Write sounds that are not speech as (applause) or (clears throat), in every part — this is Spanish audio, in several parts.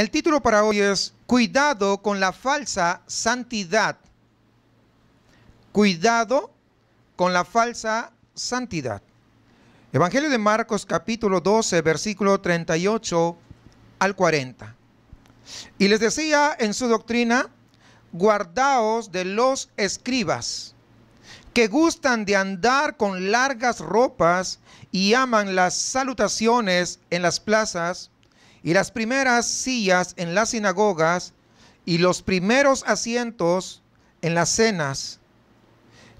El título para hoy es Cuidado con la falsa santidad. Cuidado con la falsa santidad. Evangelio de Marcos capítulo 12, versículo 38 al 40. Y les decía en su doctrina, guardaos de los escribas, que gustan de andar con largas ropas y aman las salutaciones en las plazas y las primeras sillas en las sinagogas y los primeros asientos en las cenas,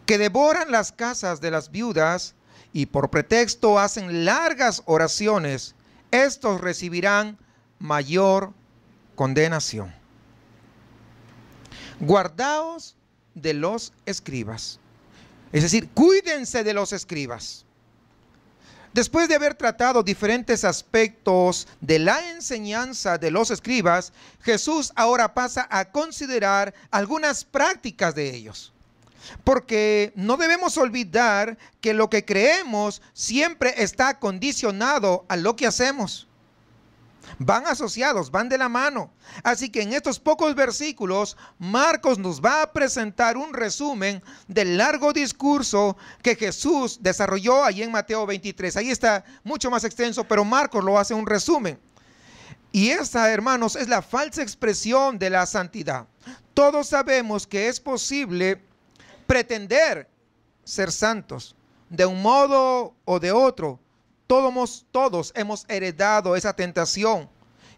que devoran las casas de las viudas y por pretexto hacen largas oraciones, estos recibirán mayor condenación. Guardaos de los escribas. Es decir, cuídense de los escribas. Después de haber tratado diferentes aspectos de la enseñanza de los escribas, Jesús ahora pasa a considerar algunas prácticas de ellos. Porque no debemos olvidar que lo que creemos siempre está condicionado a lo que hacemos. Van asociados, van de la mano. Así que en estos pocos versículos, Marcos nos va a presentar un resumen del largo discurso que Jesús desarrolló ahí en Mateo 23. Ahí está mucho más extenso, pero Marcos lo hace un resumen. Y esa, hermanos, es la falsa expresión de la santidad. Todos sabemos que es posible pretender ser santos de un modo o de otro, todos, hemos heredado esa tentación.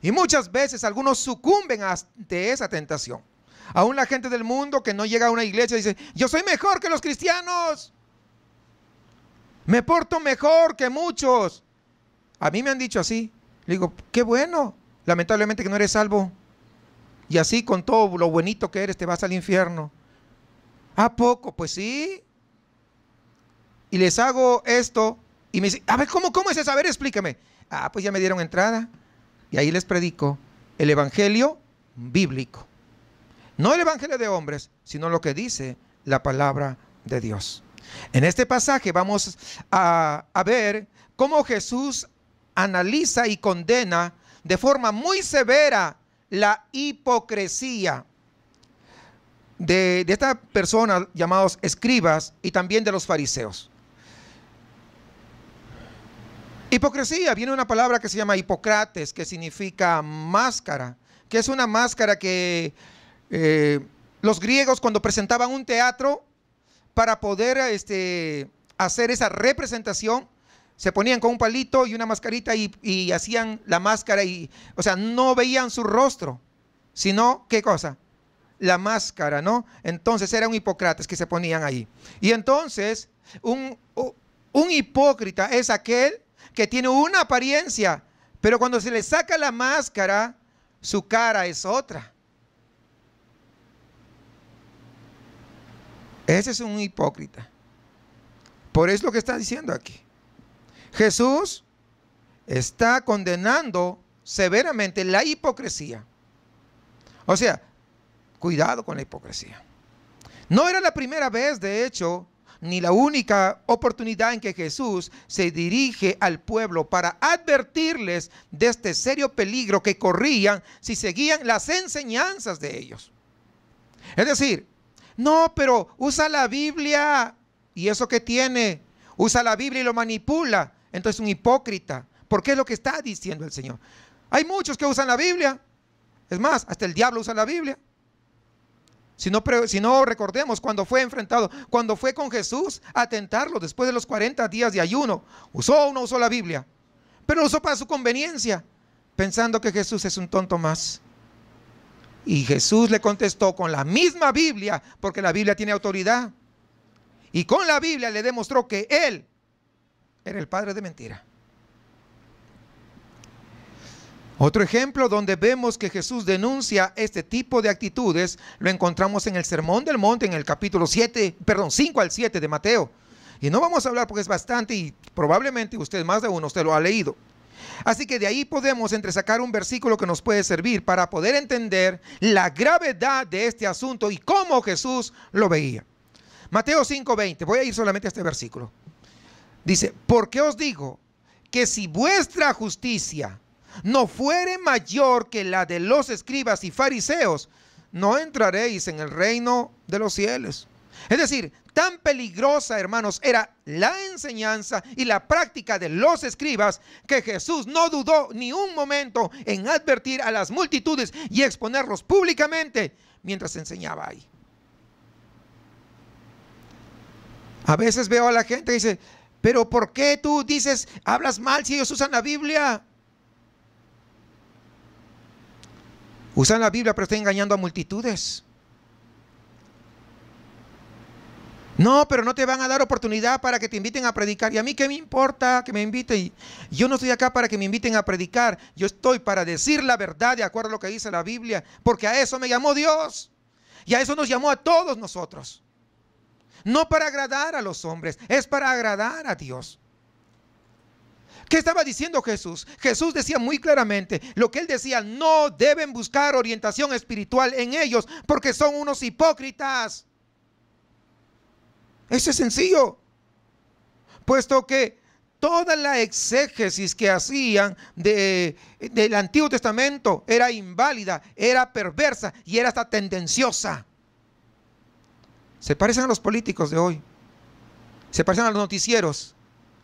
Y muchas veces algunos sucumben ante esa tentación. Aún la gente del mundo que no llega a una iglesia dice, yo soy mejor que los cristianos. Me porto mejor que muchos. A mí me han dicho así. Le digo, qué bueno. Lamentablemente que no eres salvo. Y así con todo lo bonito que eres te vas al infierno. ¿A poco? Pues sí. Y les hago esto y me dice, a ver, ¿cómo, cómo es A saber? Explíqueme. Ah, pues ya me dieron entrada. Y ahí les predico el Evangelio bíblico. No el Evangelio de hombres, sino lo que dice la palabra de Dios. En este pasaje vamos a, ver cómo Jesús analiza y condena de forma muy severa la hipocresía de, de estas personas llamados escribas y también de los fariseos. Hipocresía, viene una palabra que se llama Hipócrates, que significa máscara, que es una máscara que eh, los griegos cuando presentaban un teatro para poder este, hacer esa representación, se ponían con un palito y una mascarita y, hacían la máscara y, o sea, no veían su rostro, sino, ¿qué cosa? La máscara, ¿no? Entonces era un Hipócrates que se ponían ahí. Y entonces, un, un hipócrita es aquel que tiene una apariencia, pero cuando se le saca la máscara, su cara es otra. Ese es un hipócrita. Por eso lo que está diciendo aquí. Jesús está condenando severamente la hipocresía. O sea, cuidado con la hipocresía. No era la primera vez, de hecho, ni la única oportunidad en que Jesús se dirige al pueblo para advertirles de este serio peligro que corrían si seguían las enseñanzas de ellos. Es decir, no, pero usa la Biblia y eso que tiene, usa la Biblia y lo manipula, entonces un hipócrita, porque es lo que está diciendo el Señor. Hay muchos que usan la Biblia, es más, hasta el diablo usa la Biblia si no, recordemos cuando fue enfrentado, cuando fue con Jesús a tentarlo después de los 40 días de ayuno, usó o no usó la Biblia, pero lo usó para su conveniencia, pensando que Jesús es un tonto más. Y Jesús le contestó con la misma Biblia, porque la Biblia tiene autoridad. Y con la Biblia le demostró que él era el padre de mentira. Otro ejemplo donde vemos que Jesús denuncia este tipo de actitudes lo encontramos en el Sermón del Monte en el capítulo 7, perdón, 5 al 7 de Mateo. Y no vamos a hablar porque es bastante y probablemente usted más de uno usted lo ha leído. Así que de ahí podemos entresacar un versículo que nos puede servir para poder entender la gravedad de este asunto y cómo Jesús lo veía. Mateo 5:20, voy a ir solamente a este versículo. Dice, porque os digo que si vuestra justicia no fuere mayor que la de los escribas y fariseos, no entraréis en el reino de los cielos. Es decir, tan peligrosa, hermanos, era la enseñanza y la práctica de los escribas que Jesús no dudó ni un momento en advertir a las multitudes y exponerlos públicamente mientras enseñaba ahí. A veces veo a la gente y dice, pero ¿por qué tú dices, hablas mal si ellos usan la Biblia? Usan la Biblia pero están engañando a multitudes. No, pero no te van a dar oportunidad para que te inviten a predicar. ¿Y a mí qué me importa que me inviten? Yo no estoy acá para que me inviten a predicar. Yo estoy para decir la verdad de acuerdo a lo que dice la Biblia. Porque a eso me llamó Dios. Y a eso nos llamó a todos nosotros. No para agradar a los hombres, es para agradar a Dios. ¿Qué estaba diciendo Jesús? Jesús decía muy claramente lo que él decía, no deben buscar orientación espiritual en ellos porque son unos hipócritas. Eso es sencillo, puesto que toda la exégesis que hacían del Antiguo Testamento era inválida, era perversa y era hasta tendenciosa. Se parecen a los políticos de hoy, se parecen a los noticieros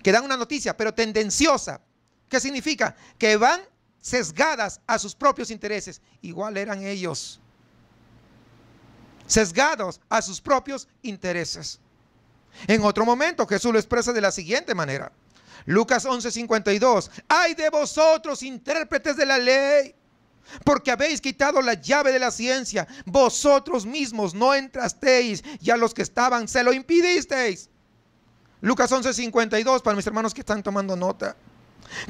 que dan una noticia, pero tendenciosa. ¿Qué significa? Que van sesgadas a sus propios intereses. Igual eran ellos. Sesgados a sus propios intereses. En otro momento Jesús lo expresa de la siguiente manera. Lucas 11:52. Ay de vosotros, intérpretes de la ley, porque habéis quitado la llave de la ciencia. Vosotros mismos no entrasteis y los que estaban se lo impidisteis. Lucas 11:52 para mis hermanos que están tomando nota.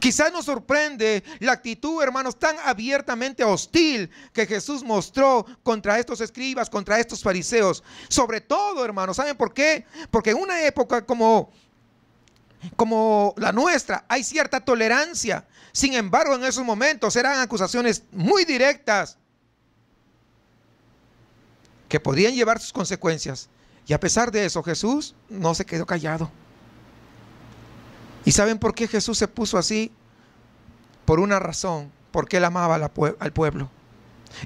Quizás nos sorprende la actitud, hermanos, tan abiertamente hostil que Jesús mostró contra estos escribas, contra estos fariseos. Sobre todo, hermanos, ¿saben por qué? Porque en una época como como la nuestra, hay cierta tolerancia. Sin embargo, en esos momentos eran acusaciones muy directas que podían llevar sus consecuencias. Y a pesar de eso, Jesús no se quedó callado. ¿Y saben por qué Jesús se puso así? Por una razón, porque él amaba al pueblo.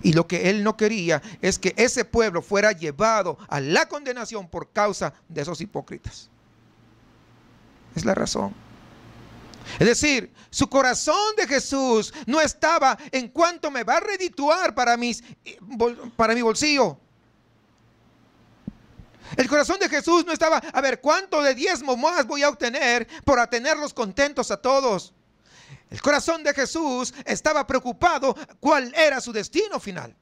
Y lo que él no quería es que ese pueblo fuera llevado a la condenación por causa de esos hipócritas. Es la razón. Es decir, su corazón de Jesús no estaba en cuanto me va a redituar para, eh, para mi bolsillo, el corazón de Jesús no estaba, a ver, ¿cuánto de diezmo más voy a obtener por tenerlos contentos a todos? El corazón de Jesús estaba preocupado cuál era su destino final.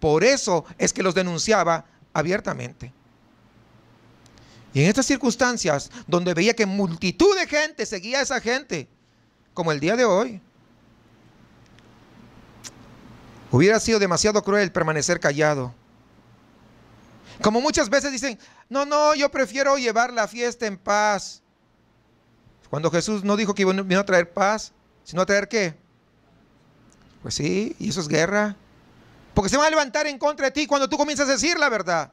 Por eso es que los denunciaba abiertamente. Y en estas circunstancias, donde veía que multitud de gente seguía a esa gente, como el día de hoy, hubiera sido demasiado cruel permanecer callado como muchas veces dicen, no, no, yo prefiero llevar la fiesta en paz. Cuando Jesús no dijo que vino a traer paz, sino a traer qué? Pues sí, y eso es guerra. Porque se van a levantar en contra de ti cuando tú comienzas a decir la verdad.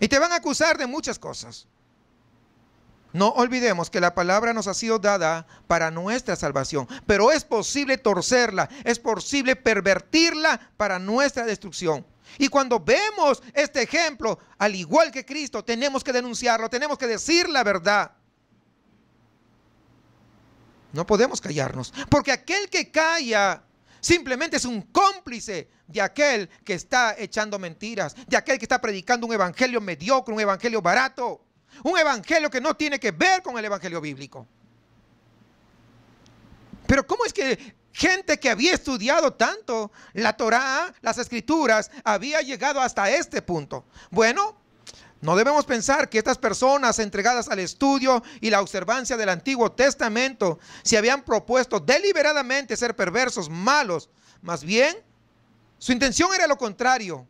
Y te van a acusar de muchas cosas. No olvidemos que la palabra nos ha sido dada para nuestra salvación, pero es posible torcerla, es posible pervertirla para nuestra destrucción. Y cuando vemos este ejemplo, al igual que Cristo, tenemos que denunciarlo, tenemos que decir la verdad. No podemos callarnos, porque aquel que calla simplemente es un cómplice de aquel que está echando mentiras, de aquel que está predicando un evangelio mediocre, un evangelio barato, un evangelio que no tiene que ver con el evangelio bíblico. Pero ¿cómo es que Gente que había estudiado tanto la Torá, las escrituras, había llegado hasta este punto. Bueno, no debemos pensar que estas personas entregadas al estudio y la observancia del Antiguo Testamento se habían propuesto deliberadamente ser perversos, malos. Más bien, su intención era lo contrario.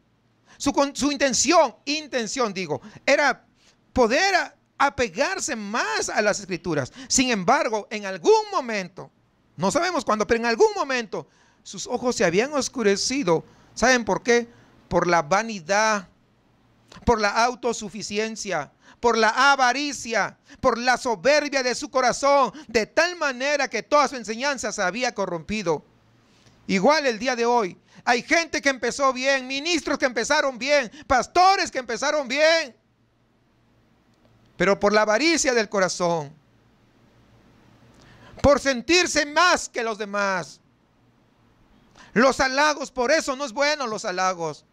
Su, su intención, intención digo, era poder apegarse más a las escrituras. Sin embargo, en algún momento no sabemos cuándo, pero en algún momento sus ojos se habían oscurecido. ¿Saben por qué? Por la vanidad, por la autosuficiencia, por la avaricia, por la soberbia de su corazón, de tal manera que toda su enseñanza se había corrompido. Igual el día de hoy, hay gente que empezó bien, ministros que empezaron bien, pastores que empezaron bien, pero por la avaricia del corazón, por sentirse más que los demás. Los halagos, por eso no es bueno los halagos.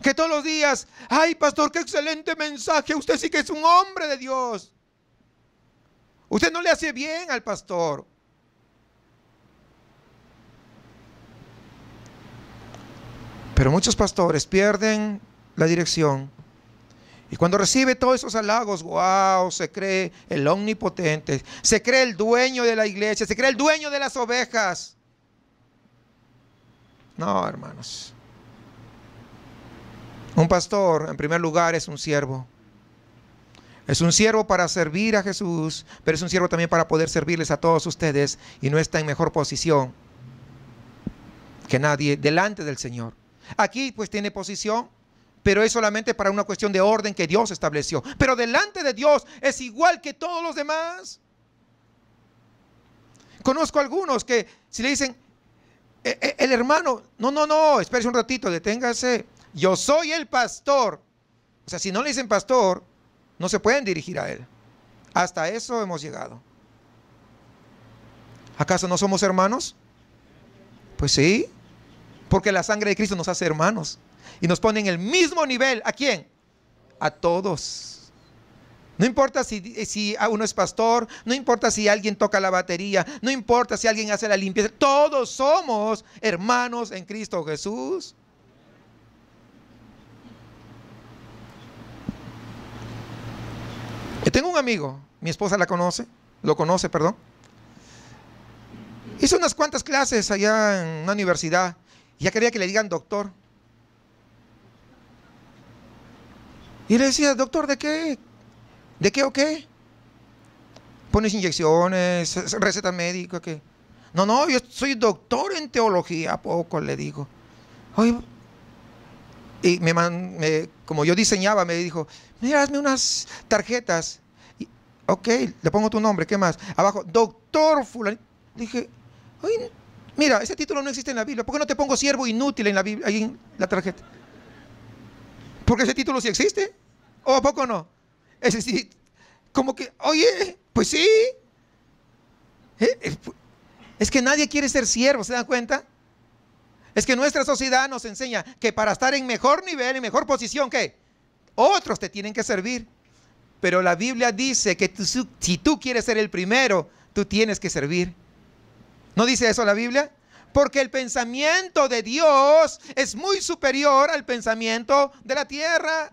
Que todos los días, ay pastor, qué excelente mensaje, usted sí que es un hombre de Dios. Usted no le hace bien al pastor. Pero muchos pastores pierden la dirección y cuando recibe todos esos halagos, wow, se cree el omnipotente, se cree el dueño de la iglesia, se cree el dueño de las ovejas. No, hermanos. Un pastor, en primer lugar, es un siervo. Es un siervo para servir a Jesús, pero es un siervo también para poder servirles a todos ustedes y no está en mejor posición que nadie delante del Señor. Aquí pues tiene posición, pero es solamente para una cuestión de orden que Dios estableció. Pero delante de Dios es igual que todos los demás. Conozco algunos que si le dicen, e, e, el hermano, no, no, no, espérese un ratito, deténgase. Yo soy el pastor. O sea, si no le dicen pastor, no se pueden dirigir a él. Hasta eso hemos llegado. ¿Acaso no somos hermanos? Pues sí, porque la sangre de Cristo nos hace hermanos. Y nos ponen el mismo nivel. ¿A quién? A todos. No importa si, si uno es pastor, no importa si alguien toca la batería, no importa si alguien hace la limpieza. Todos somos hermanos en Cristo Jesús. Yo tengo un amigo, mi esposa la conoce, lo conoce, perdón. Hizo unas cuantas clases allá en una universidad. ya quería que le digan doctor. Y le decía, doctor, ¿de qué? ¿De qué o qué? Pones inyecciones, receta médica, ¿qué? No, no, yo soy doctor en teología, ¿a poco le digo. y me, como yo diseñaba, me dijo, mira, hazme unas tarjetas. Y, ok, le pongo tu nombre, ¿qué más? Abajo, doctor fulani. Dije, mira, ese título no existe en la Biblia, ¿por qué no te pongo siervo inútil en la Biblia, ahí en la tarjeta? Porque ese título sí existe. ¿O a poco no? Es decir, como que, oye, pues sí. Eh, eh, es que nadie quiere ser siervo, ¿se dan cuenta? Es que nuestra sociedad nos enseña que para estar en mejor nivel, en mejor posición, que Otros te tienen que servir. Pero la Biblia dice que si tú quieres ser el primero, tú tienes que servir. ¿No dice eso la Biblia? porque el pensamiento de Dios es muy superior al pensamiento de la tierra.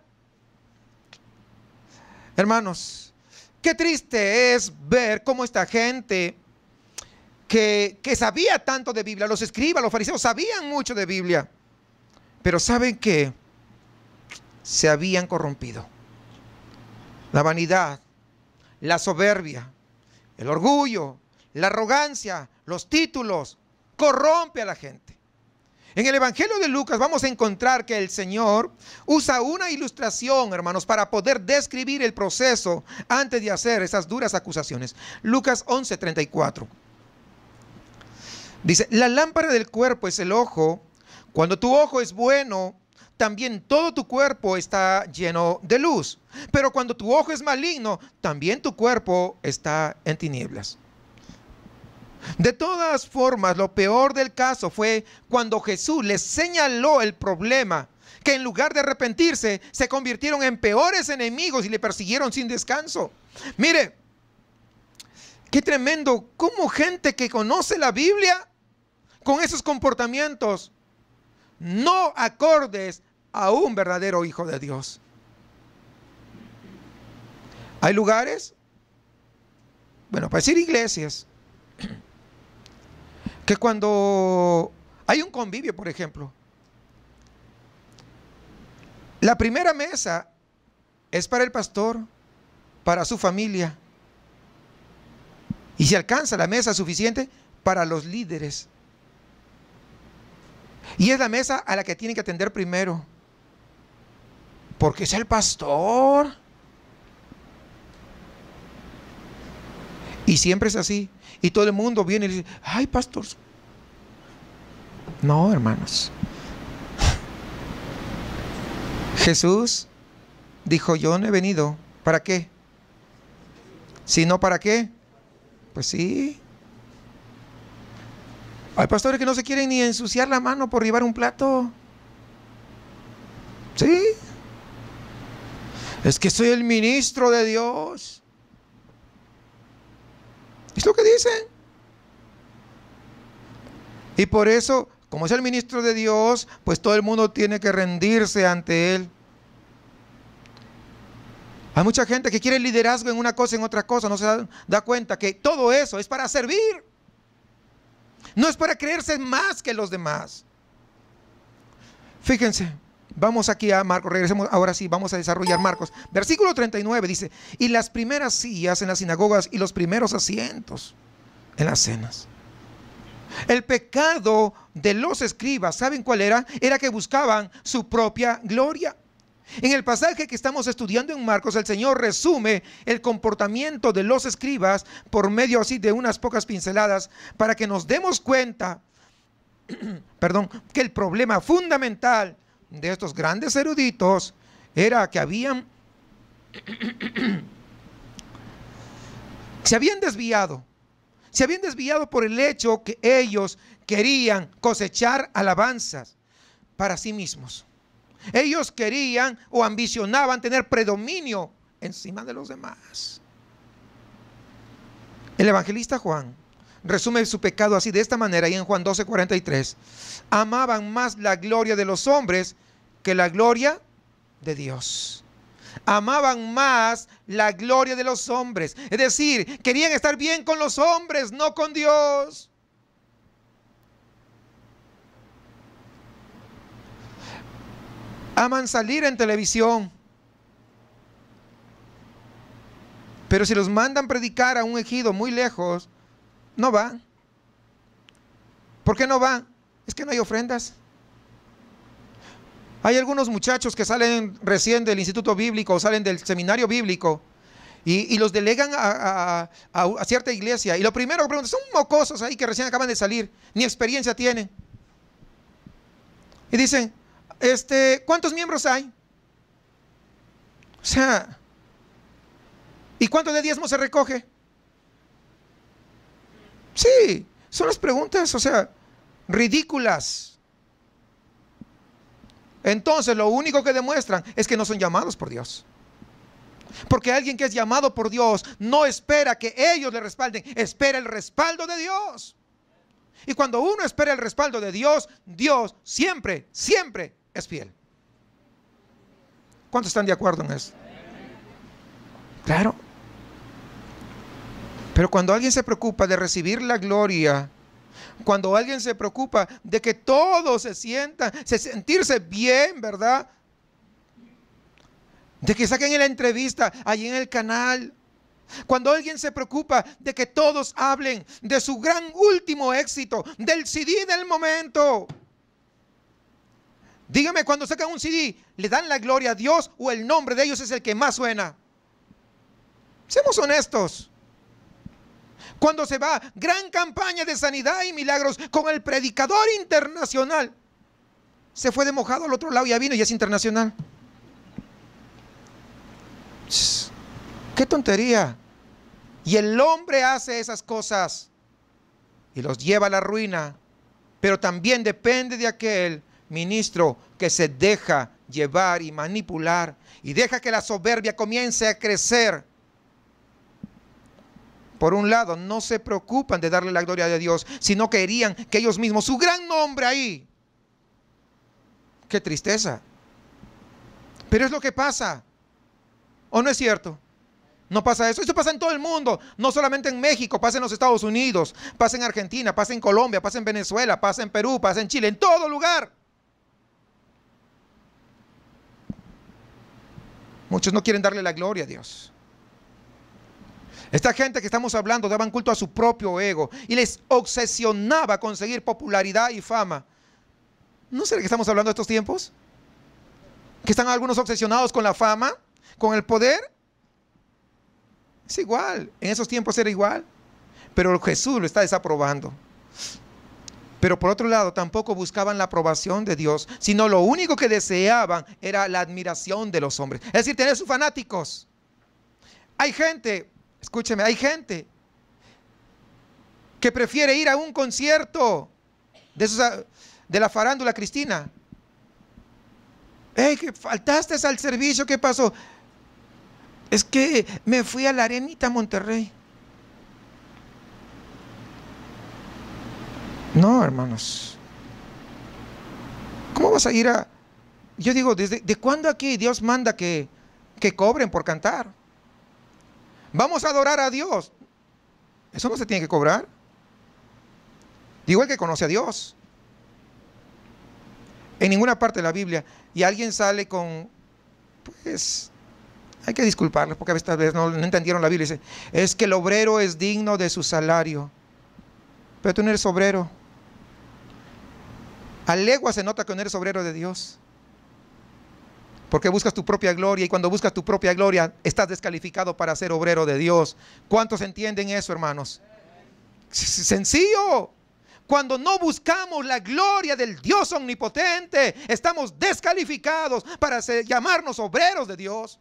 Hermanos, qué triste es ver cómo esta gente que, sabía tanto de Biblia, los escribas, los fariseos sabían mucho de Biblia, pero saben que se habían corrompido. La vanidad, la soberbia, el orgullo, la arrogancia, los títulos, corrompe a la gente. En el Evangelio de Lucas vamos a encontrar que el Señor usa una ilustración, hermanos, para poder describir el proceso antes de hacer esas duras acusaciones. Lucas 11:34. Dice, la lámpara del cuerpo es el ojo. Cuando tu ojo es bueno, también todo tu cuerpo está lleno de luz. Pero cuando tu ojo es maligno, también tu cuerpo está en tinieblas. De todas formas, lo peor del caso fue cuando Jesús les señaló el problema, que en lugar de arrepentirse, se convirtieron en peores enemigos y le persiguieron sin descanso. Mire, qué tremendo, cómo gente que conoce la Biblia con esos comportamientos no acordes a un verdadero hijo de Dios. Hay lugares, bueno, para decir iglesias, cuando hay un convivio, por ejemplo, la primera mesa es para el pastor, para su familia, y si alcanza la mesa suficiente para los líderes. Y es la mesa a la que tienen que atender primero, porque es el pastor. Y siempre es así. Y todo el mundo viene y dice, ay, pastor. No, hermanos. (laughs) Jesús dijo, yo no he venido. ¿Para qué? Si no, ¿para qué? Pues sí. Hay pastores que no se quieren ni ensuciar la mano por llevar un plato. Sí. Es que soy el ministro de Dios. Es lo que dicen. Y por eso, como es el ministro de Dios, pues todo el mundo tiene que rendirse ante él. Hay mucha gente que quiere liderazgo en una cosa, en otra cosa, no se da cuenta que todo eso es para servir. No es para creerse más que los demás. Fíjense, Vamos aquí a Marcos, regresemos ahora sí, vamos a desarrollar Marcos. Versículo 39 dice, y las primeras sillas en las sinagogas y los primeros asientos en las cenas. El pecado de los escribas, ¿saben cuál era? Era que buscaban su propia gloria. En el pasaje que estamos estudiando en Marcos, el Señor resume el comportamiento de los escribas por medio así de unas pocas pinceladas para que nos demos cuenta, (clears throat) perdón, que el problema fundamental de estos grandes eruditos era que habían (clears throat) se habían desviado. Se habían desviado por el hecho que ellos querían cosechar alabanzas para sí mismos. Ellos querían o ambicionaban tener predominio encima de los demás. El evangelista Juan resume su pecado así de esta manera y en Juan 12, 43. Amaban más la gloria de los hombres que la gloria de Dios. Amaban más la gloria de los hombres. Es decir, querían estar bien con los hombres, no con Dios. Aman salir en televisión. Pero si los mandan predicar a un ejido muy lejos, no va. ¿Por qué no va? Es que no hay ofrendas. Hay algunos muchachos que salen recién del instituto bíblico, o salen del seminario bíblico y, los delegan a, cierta iglesia. Y lo primero que preguntan, son mocosos ahí que recién acaban de salir, ni experiencia tienen. Y dicen, este, ¿cuántos miembros hay? O sea, ¿y cuánto de diezmo se recoge? Sí, son las preguntas, o sea, ridículas. Entonces, lo único que demuestran es que no son llamados por Dios. Porque alguien que es llamado por Dios no espera que ellos le respalden, espera el respaldo de Dios. Y cuando uno espera el respaldo de Dios, Dios siempre, siempre es fiel. ¿Cuántos están de acuerdo en eso? Claro, pero cuando alguien se preocupa de recibir la gloria, cuando alguien se preocupa de que todos se sientan, se sentirse bien, ¿verdad? De que saquen en la entrevista ahí en el canal. Cuando alguien se preocupa de que todos hablen de su gran último éxito, del CD del momento. Dígame, cuando sacan un CD, ¿le dan la gloria a Dios o el nombre de ellos es el que más suena? Seamos honestos. Cuando se va, gran campaña de sanidad y milagros con el predicador internacional. Se fue de mojado al otro lado, y ya vino y es internacional. ¡Qué tontería! Y el hombre hace esas cosas y los lleva a la ruina. Pero también depende de aquel ministro que se deja llevar y manipular y deja que la soberbia comience a crecer por un lado, no se preocupan de darle la gloria a Dios, sino querían que ellos mismos, su gran nombre ahí. Qué tristeza. Pero es lo que pasa. ¿O no es cierto? No pasa eso. Eso pasa en todo el mundo. No solamente en México, pasa en los Estados Unidos, pasa en Argentina, pasa en Colombia, pasa en Venezuela, pasa en Perú, pasa en Chile, en todo lugar. Muchos no quieren darle la gloria a Dios. Esta gente que estamos hablando daban culto a su propio ego y les obsesionaba conseguir popularidad y fama. ¿No será que estamos hablando de estos tiempos? Que están algunos obsesionados con la fama, con el poder. Es igual, en esos tiempos era igual. Pero Jesús lo está desaprobando. Pero por otro lado, tampoco buscaban la aprobación de Dios, sino lo único que deseaban era la admiración de los hombres. Es decir, tener sus fanáticos. Hay gente Escúcheme, hay gente que prefiere ir a un concierto de, la farándula cristina. ¡Ey, que faltaste al servicio, ¿qué pasó? Es que me fui a la Arenita Monterrey. No, hermanos. ¿Cómo vas a ir a.? Yo digo, ¿desde de cuándo aquí Dios manda que cobren por cantar? Vamos a adorar a Dios. Eso no se tiene que cobrar. Digo el que conoce a Dios. En ninguna parte de la Biblia. Y alguien sale con, pues, hay que disculparles porque a veces vez no, entendieron la Biblia. Dice, es que el obrero es digno de su salario. Pero tú no eres obrero. A legua se nota que no eres obrero de Dios. Porque buscas tu propia gloria y cuando buscas tu propia gloria estás descalificado para ser obrero de Dios. ¿Cuántos entienden eso, hermanos? Sencillo. Cuando no buscamos la gloria del Dios omnipotente, estamos descalificados para llamarnos obreros de Dios.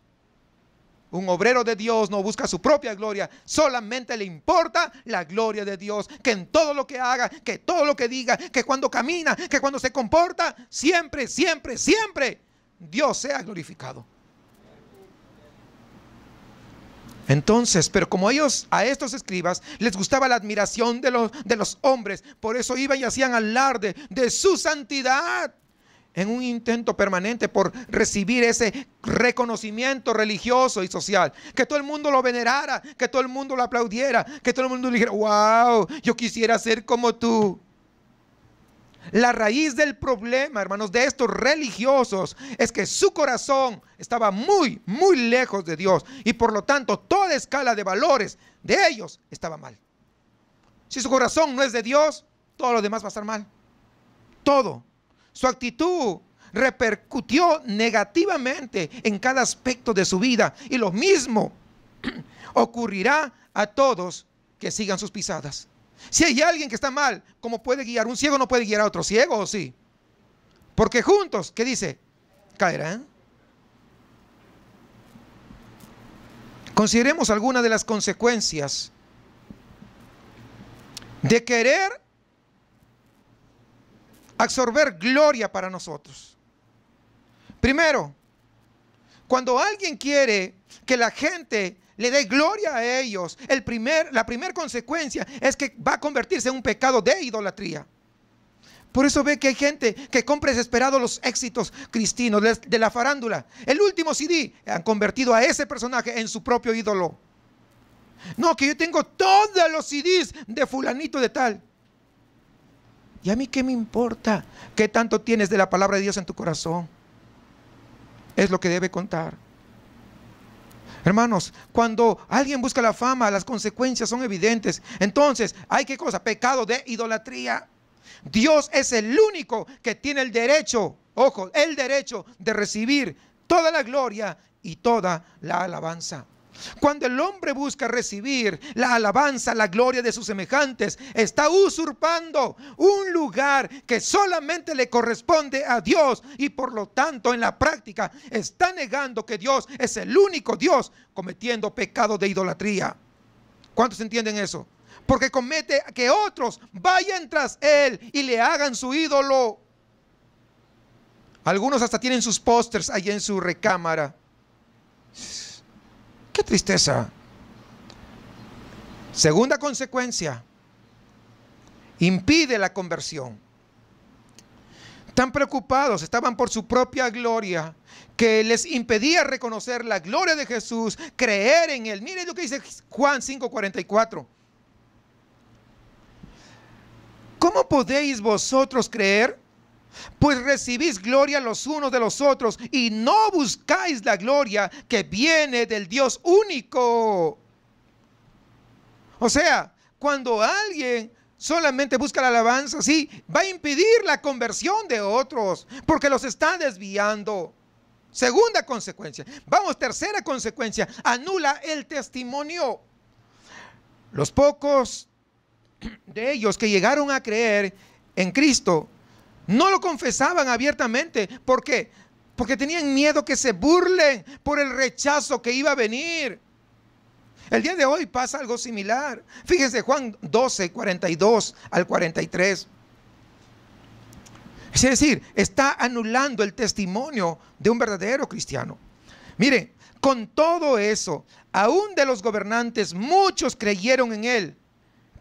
Un obrero de Dios no busca su propia gloria, solamente le importa la gloria de Dios, que en todo lo que haga, que todo lo que diga, que cuando camina, que cuando se comporta, siempre, siempre, siempre Dios sea glorificado. Entonces, pero como ellos a estos escribas les gustaba la admiración de los, de los hombres, por eso iban y hacían alarde de su santidad en un intento permanente por recibir ese reconocimiento religioso y social. Que todo el mundo lo venerara, que todo el mundo lo aplaudiera, que todo el mundo dijera, wow, yo quisiera ser como tú. La raíz del problema, hermanos, de estos religiosos es que su corazón estaba muy, muy lejos de Dios y por lo tanto toda escala de valores de ellos estaba mal. Si su corazón no es de Dios, todo lo demás va a estar mal. Todo. Su actitud repercutió negativamente en cada aspecto de su vida y lo mismo (clears throat) ocurrirá a todos que sigan sus pisadas. Si hay alguien que está mal, ¿cómo puede guiar? Un ciego no puede guiar a otro ciego, ¿o sí? Porque juntos, ¿qué dice? Caerán. Consideremos algunas de las consecuencias de querer absorber gloria para nosotros. Primero, cuando alguien quiere que la gente le dé gloria a ellos. El primer, la primera consecuencia es que va a convertirse en un pecado de idolatría. Por eso ve que hay gente que compra desesperado los éxitos cristinos de la farándula. El último CD han convertido a ese personaje en su propio ídolo. No, que yo tengo todos los CDs de fulanito de tal. ¿Y a mí qué me importa? ¿Qué tanto tienes de la palabra de Dios en tu corazón? Es lo que debe contar. Hermanos, cuando alguien busca la fama, las consecuencias son evidentes. Entonces, ¿hay qué cosa? Pecado de idolatría. Dios es el único que tiene el derecho, ojo, el derecho de recibir toda la gloria y toda la alabanza. Cuando el hombre busca recibir la alabanza, la gloria de sus semejantes, está usurpando un lugar que solamente le corresponde a Dios y por lo tanto en la práctica está negando que Dios es el único Dios cometiendo pecado de idolatría. ¿Cuántos entienden eso? Porque comete que otros vayan tras él y le hagan su ídolo. Algunos hasta tienen sus pósters allí en su recámara tristeza. Segunda consecuencia, impide la conversión. Tan preocupados estaban por su propia gloria que les impedía reconocer la gloria de Jesús, creer en Él. Miren lo que dice Juan 5:44. ¿Cómo podéis vosotros creer pues recibís gloria los unos de los otros y no buscáis la gloria que viene del Dios único. O sea, cuando alguien solamente busca la alabanza, sí, va a impedir la conversión de otros porque los está desviando. Segunda consecuencia. Vamos, tercera consecuencia. Anula el testimonio. Los pocos de ellos que llegaron a creer en Cristo no lo confesaban abiertamente. ¿Por qué? Porque tenían miedo que se burlen por el rechazo que iba a venir. El día de hoy pasa algo similar. Fíjense Juan 12, 42 al 43. Es decir, está anulando el testimonio de un verdadero cristiano. Mire, con todo eso, aún de los gobernantes, muchos creyeron en él,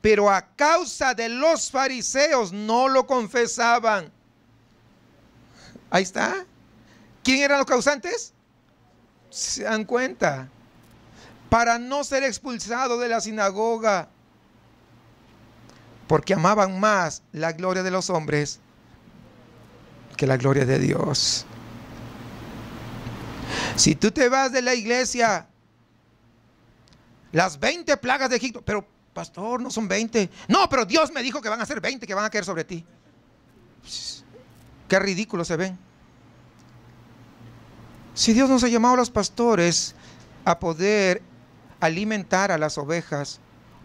pero a causa de los fariseos no lo confesaban. Ahí está. ¿Quién eran los causantes? Se dan cuenta. Para no ser expulsado de la sinagoga. Porque amaban más la gloria de los hombres que la gloria de Dios. Si tú te vas de la iglesia, las 20 plagas de Egipto, pero pastor, no son 20. No, pero Dios me dijo que van a ser 20 que van a caer sobre ti. Qué ridículo se ven. Si Dios nos ha llamado a los pastores a poder alimentar a las ovejas,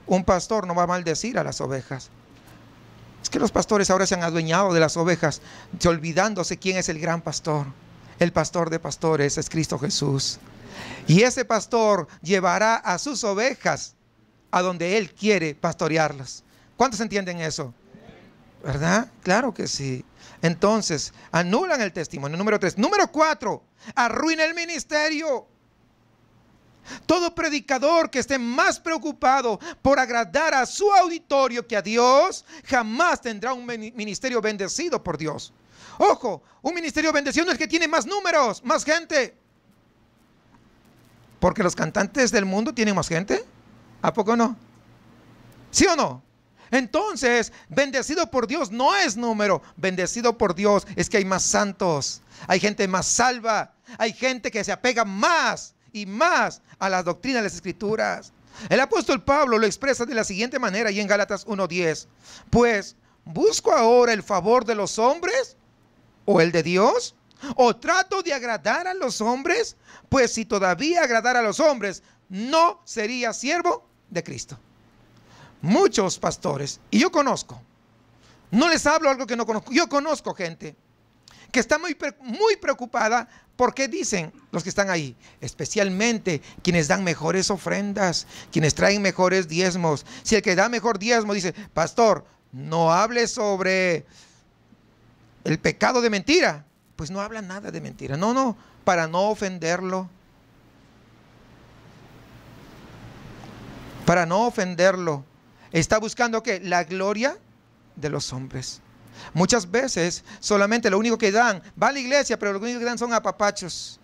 un pastor no va a maldecir a las ovejas. Es que los pastores ahora se han adueñado de las ovejas, olvidándose quién es el gran pastor. El pastor de pastores es Cristo Jesús. Y ese pastor llevará a sus ovejas a donde Él quiere pastorearlas... ¿Cuántos entienden eso? ¿Verdad? Claro que sí. Entonces, anulan el testimonio. Número tres. Número cuatro, arruina el ministerio. Todo predicador que esté más preocupado por agradar a su auditorio que a Dios, jamás tendrá un ministerio bendecido por Dios. Ojo, un ministerio bendecido no es que tiene más números, más gente. Porque los cantantes del mundo tienen más gente. ¿A poco no? ¿Sí o no? Entonces, bendecido por Dios no es número. Bendecido por Dios es que hay más santos, hay gente más salva, hay gente que se apega más y más a las doctrinas de las escrituras. El apóstol Pablo lo expresa de la siguiente manera y en Gálatas 1.10. Pues, ¿busco ahora el favor de los hombres o el de Dios? ¿O trato de agradar a los hombres? Pues si todavía agradar a los hombres, no sería siervo de Cristo. Muchos pastores, y yo conozco, no les hablo algo que no conozco, yo conozco gente que está muy, muy preocupada porque dicen los que están ahí, especialmente quienes dan mejores ofrendas, quienes traen mejores diezmos. Si el que da mejor diezmo dice, pastor, no hable sobre el pecado de mentira, pues no habla nada de mentira. No, no, para no ofenderlo para no ofenderlo. Está buscando que la gloria de los hombres. Muchas veces solamente lo único que dan, va a la iglesia, pero lo único que dan son apapachos.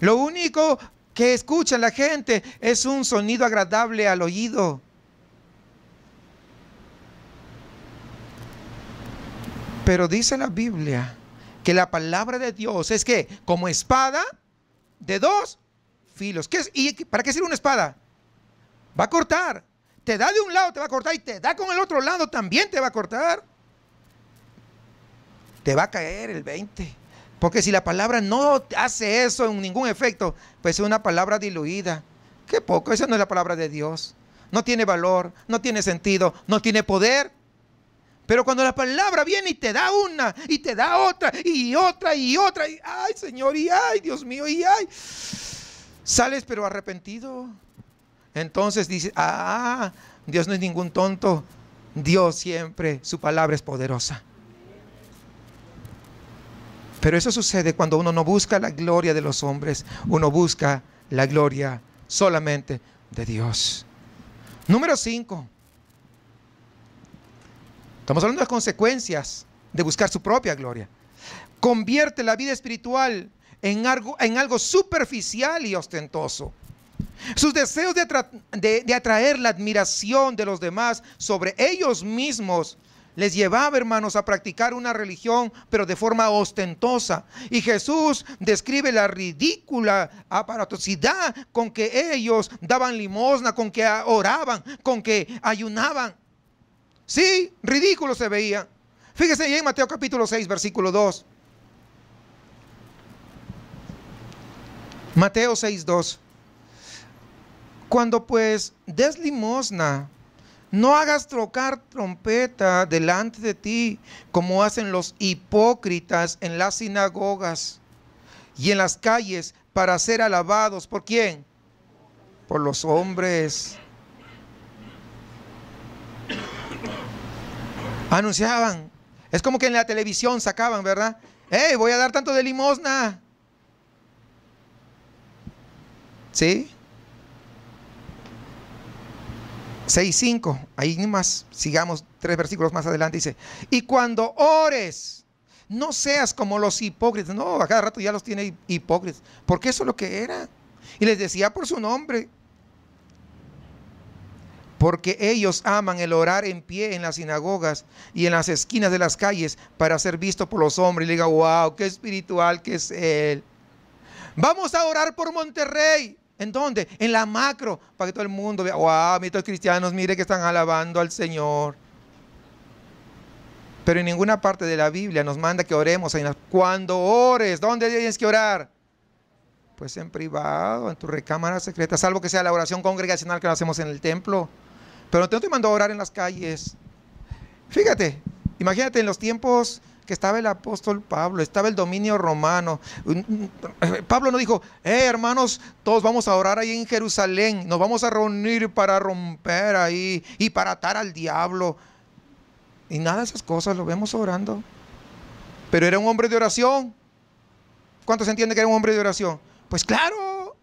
Lo único que escucha la gente es un sonido agradable al oído. Pero dice la Biblia que la palabra de Dios es que como espada de dos filos. ¿Qué es? ¿Y para qué sirve una espada? Va a cortar. Te da de un lado, te va a cortar. Y te da con el otro lado, también te va a cortar. Te va a caer el 20. Porque si la palabra no hace eso en ningún efecto, pues es una palabra diluida. Qué poco, esa no es la palabra de Dios. No tiene valor, no tiene sentido, no tiene poder. Pero cuando la palabra viene y te da una, y te da otra, y otra, y otra, y ay Señor, y ay Dios mío, y ay, sales pero arrepentido. Entonces dice, ah, Dios no es ningún tonto. Dios siempre, su palabra es poderosa. Pero eso sucede cuando uno no busca la gloria de los hombres, uno busca la gloria solamente de Dios. Número 5. Estamos hablando de las consecuencias de buscar su propia gloria. Convierte la vida espiritual en algo, en algo superficial y ostentoso. Sus deseos de, atraer la admiración de los demás sobre ellos mismos les llevaba, hermanos, a practicar una religión, pero de forma ostentosa. Y Jesús describe la ridícula aparatosidad con que ellos daban limosna, con que oraban, con que ayunaban. Sí, ridículo se veía. Fíjese ahí en Mateo capítulo 6, versículo 2. Mateo 6, 2. Cuando pues des limosna, no hagas trocar trompeta delante de ti, como hacen los hipócritas en las sinagogas y en las calles para ser alabados. ¿Por quién? Por los hombres. Anunciaban. Es como que en la televisión sacaban, ¿verdad? ¡Ey, voy a dar tanto de limosna! ¿Sí? 6.5, ahí más, sigamos tres versículos más adelante, dice, y cuando ores, no seas como los hipócritas, no, a cada rato ya los tiene hipócritas, porque eso es lo que era. Y les decía por su nombre, porque ellos aman el orar en pie en las sinagogas y en las esquinas de las calles para ser visto por los hombres. Y le diga, wow, qué espiritual que es él. Vamos a orar por Monterrey. ¿En dónde? En la macro, para que todo el mundo vea, wow, los cristianos, mire que están alabando al Señor. Pero en ninguna parte de la Biblia nos manda que oremos. cuando ores, ¿dónde tienes que orar? Pues en privado, en tu recámara secreta, salvo que sea la oración congregacional que hacemos en el templo. Pero no te mando a orar en las calles. Fíjate, imagínate en los tiempos estaba el apóstol Pablo, estaba el dominio romano. Pablo no dijo, eh, hermanos, todos vamos a orar ahí en Jerusalén, nos vamos a reunir para romper ahí y para atar al diablo. Y nada de esas cosas, lo vemos orando. Pero era un hombre de oración. ¿Cuánto se entiende que era un hombre de oración? Pues claro.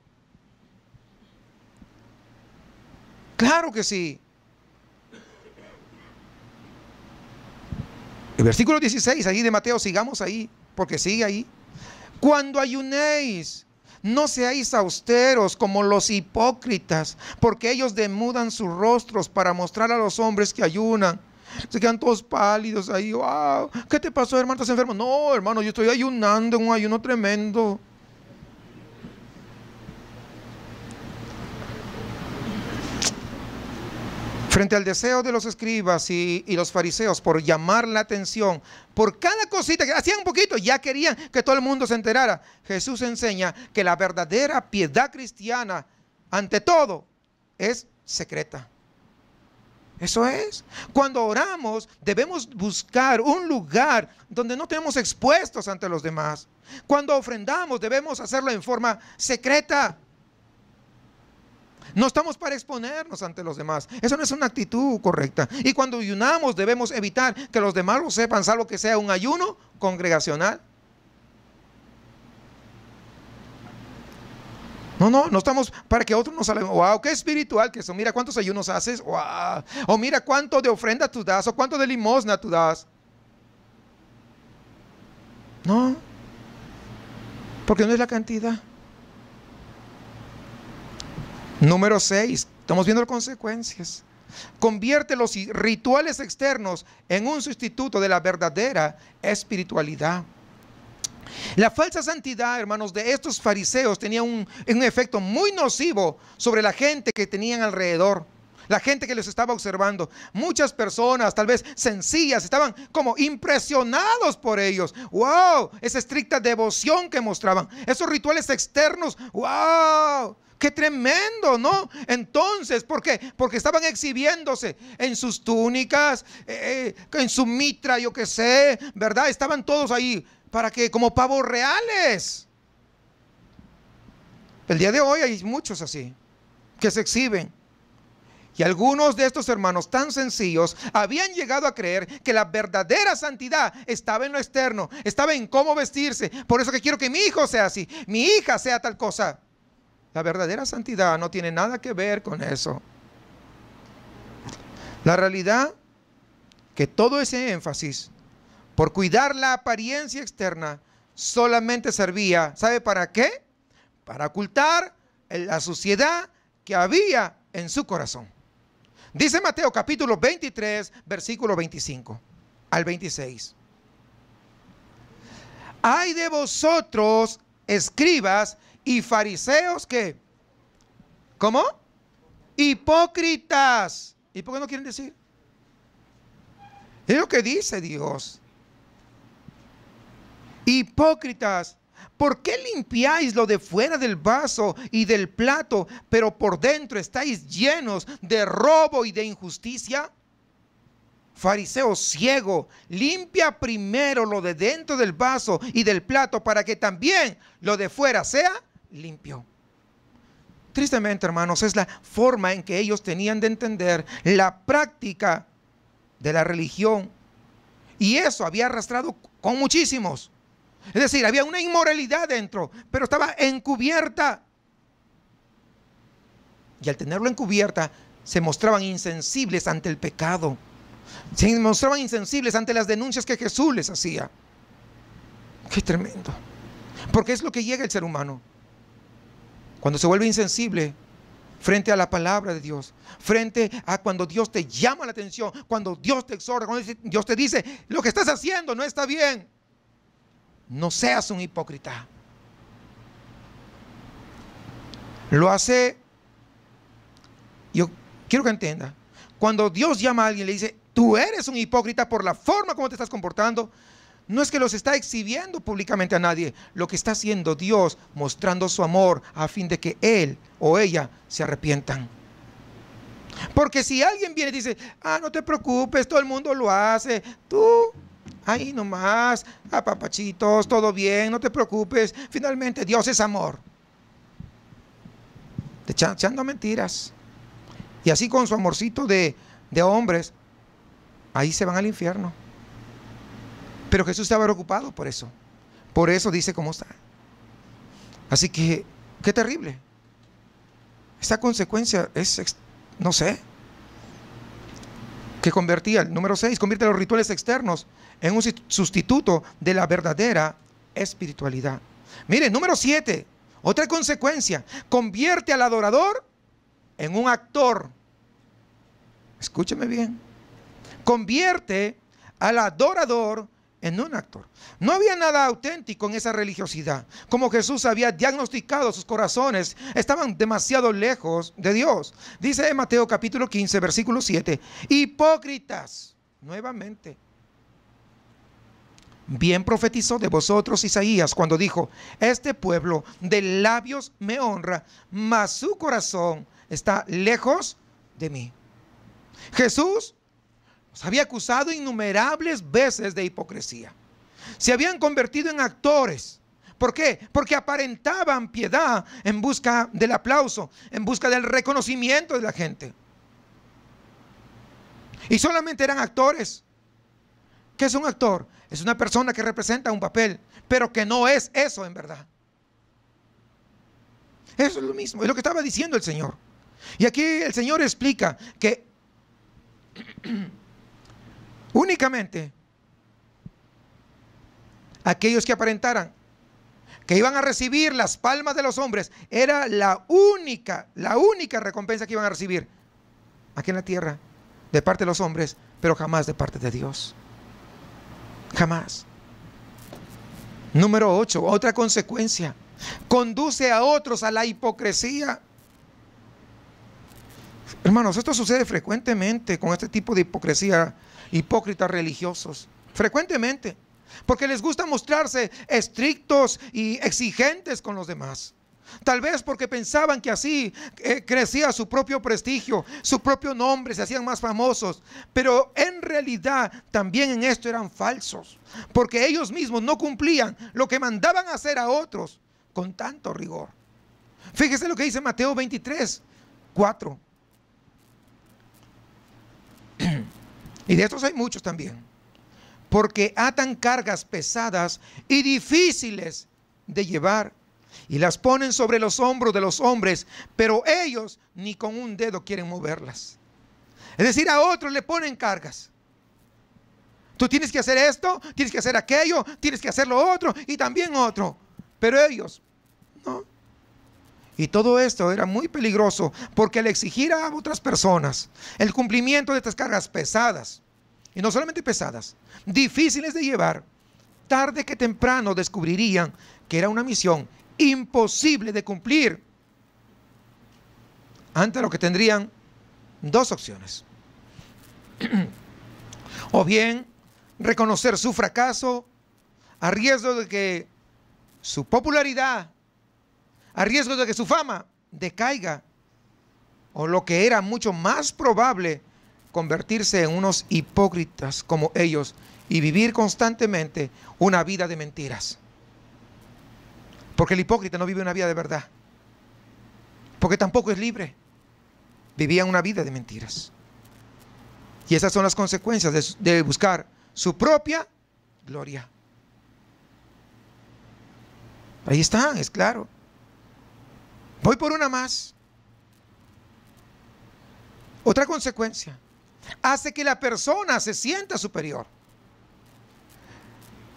Claro que sí. El versículo 16, ahí de Mateo, sigamos ahí, porque sigue ahí. Cuando ayunéis, no seáis austeros como los hipócritas, porque ellos demudan sus rostros para mostrar a los hombres que ayunan. Se quedan todos pálidos ahí. Wow, ¿Qué te pasó, hermano? ¿Estás enfermo? No, hermano, yo estoy ayunando, un ayuno tremendo. Frente al deseo de los escribas y, los fariseos por llamar la atención, por cada cosita que hacían un poquito, ya querían que todo el mundo se enterara. Jesús enseña que la verdadera piedad cristiana, ante todo, es secreta. Eso es. Cuando oramos, debemos buscar un lugar donde no tenemos expuestos ante los demás. Cuando ofrendamos, debemos hacerlo en forma secreta. No estamos para exponernos ante los demás. Eso no es una actitud correcta. Y cuando ayunamos debemos evitar que los demás lo sepan, salvo que sea un ayuno congregacional. No, no, no estamos para que otros nos salgan. ¡Wow! ¡Qué espiritual que eso! Mira cuántos ayunos haces. ¡Wow! O mira cuánto de ofrenda tú das. O cuánto de limosna tú das. No. Porque no es la cantidad. Número 6, estamos viendo las consecuencias. Convierte los rituales externos en un sustituto de la verdadera espiritualidad. La falsa santidad, hermanos, de estos fariseos tenía un, un, efecto muy nocivo sobre la gente que tenían alrededor, la gente que los estaba observando. Muchas personas, tal vez sencillas, estaban como impresionados por ellos. ¡Wow! Esa estricta devoción que mostraban, esos rituales externos. ¡Wow! Qué tremendo, ¿no? Entonces, ¿por qué? Porque estaban exhibiéndose en sus túnicas, eh, eh, en su mitra, yo qué sé, ¿verdad? Estaban todos ahí para que como pavos reales. El día de hoy hay muchos así, que se exhiben. Y algunos de estos hermanos tan sencillos habían llegado a creer que la verdadera santidad estaba en lo externo, estaba en cómo vestirse. Por eso que quiero que mi hijo sea así, mi hija sea tal cosa. La verdadera santidad no tiene nada que ver con eso. La realidad que todo ese énfasis por cuidar la apariencia externa solamente servía, ¿sabe para qué? Para ocultar la suciedad que había en su corazón. Dice Mateo capítulo 23, versículo 25 al 26. Hay de vosotros, escribas y fariseos que, ¿cómo? Hipócritas. ¿Y por qué no quieren decir? Es lo que dice Dios. Hipócritas, ¿por qué limpiáis lo de fuera del vaso y del plato, pero por dentro estáis llenos de robo y de injusticia? Fariseo ciego, limpia primero lo de dentro del vaso y del plato para que también lo de fuera sea limpio. Tristemente, hermanos, es la forma en que ellos tenían de entender la práctica de la religión. Y eso había arrastrado con muchísimos. Es decir, había una inmoralidad dentro, pero estaba encubierta. Y al tenerlo encubierta, se mostraban insensibles ante el pecado. Se mostraban insensibles ante las denuncias que Jesús les hacía. Qué tremendo. Porque es lo que llega el ser humano. Cuando se vuelve insensible frente a la palabra de Dios, frente a cuando Dios te llama la atención, cuando Dios te exhorta, cuando Dios te dice, lo que estás haciendo no está bien. No seas un hipócrita. Lo hace, yo quiero que entienda, cuando Dios llama a alguien y le dice, tú eres un hipócrita por la forma como te estás comportando, no es que los está exhibiendo públicamente a nadie. Lo que está haciendo Dios, mostrando su amor a fin de que él o ella se arrepientan. Porque si alguien viene y dice, ah, no te preocupes, todo el mundo lo hace, tú, ahí nomás, apapachitos papachitos, todo bien, no te preocupes, finalmente Dios es amor. Te echando mentiras. Y así con su amorcito de, de hombres, ahí se van al infierno. Pero Jesús estaba preocupado por eso. Por eso dice cómo está. Así que, qué terrible. Esta consecuencia es, no sé, que convertía, el número 6, convierte los rituales externos en un sustituto de la verdadera espiritualidad. Mire, número 7, otra consecuencia, convierte al adorador en un actor. Escúcheme bien. Convierte al adorador en un actor. No había nada auténtico en esa religiosidad. Como Jesús había diagnosticado, sus corazones estaban demasiado lejos de Dios. Dice Mateo capítulo 15, versículo 7, hipócritas, nuevamente. Bien profetizó de vosotros Isaías cuando dijo, este pueblo de labios me honra, mas su corazón está lejos de mí. Jesús había acusado innumerables veces de hipocresía. Se habían convertido en actores. ¿Por qué? Porque aparentaban piedad en busca del aplauso, en busca del reconocimiento de la gente. Y solamente eran actores. ¿Qué es un actor? Es una persona que representa un papel, pero que no es eso en verdad. Eso es lo mismo, es lo que estaba diciendo el Señor. Y aquí el Señor explica que Únicamente aquellos que aparentaran que iban a recibir las palmas de los hombres era la única, la única recompensa que iban a recibir aquí en la tierra de parte de los hombres, pero jamás de parte de Dios. Jamás. Número 8, otra consecuencia. Conduce a otros a la hipocresía. Hermanos, esto sucede frecuentemente con este tipo de hipocresía hipócritas religiosos, frecuentemente, porque les gusta mostrarse estrictos y exigentes con los demás. Tal vez porque pensaban que así eh, crecía su propio prestigio, su propio nombre, se hacían más famosos. Pero en realidad también en esto eran falsos, porque ellos mismos no cumplían lo que mandaban hacer a otros con tanto rigor. Fíjese lo que dice Mateo 23, 4. Y de estos hay muchos también. Porque atan cargas pesadas y difíciles de llevar y las ponen sobre los hombros de los hombres, pero ellos ni con un dedo quieren moverlas. Es decir, a otros le ponen cargas. Tú tienes que hacer esto, tienes que hacer aquello, tienes que hacer lo otro y también otro. Pero ellos, no. Y todo esto era muy peligroso porque al exigir a otras personas el cumplimiento de estas cargas pesadas, y no solamente pesadas, difíciles de llevar, tarde que temprano descubrirían que era una misión imposible de cumplir, ante lo que tendrían dos opciones. (clears throat) o bien reconocer su fracaso a riesgo de que su popularidad a riesgo de que su fama decaiga o lo que era mucho más probable, convertirse en unos hipócritas como ellos y vivir constantemente una vida de mentiras. Porque el hipócrita no vive una vida de verdad. Porque tampoco es libre. vivía una vida de mentiras. Y esas son las consecuencias de buscar su propia gloria. Ahí están, es claro. Voy por una más. Otra consecuencia. Hace que la persona se sienta superior.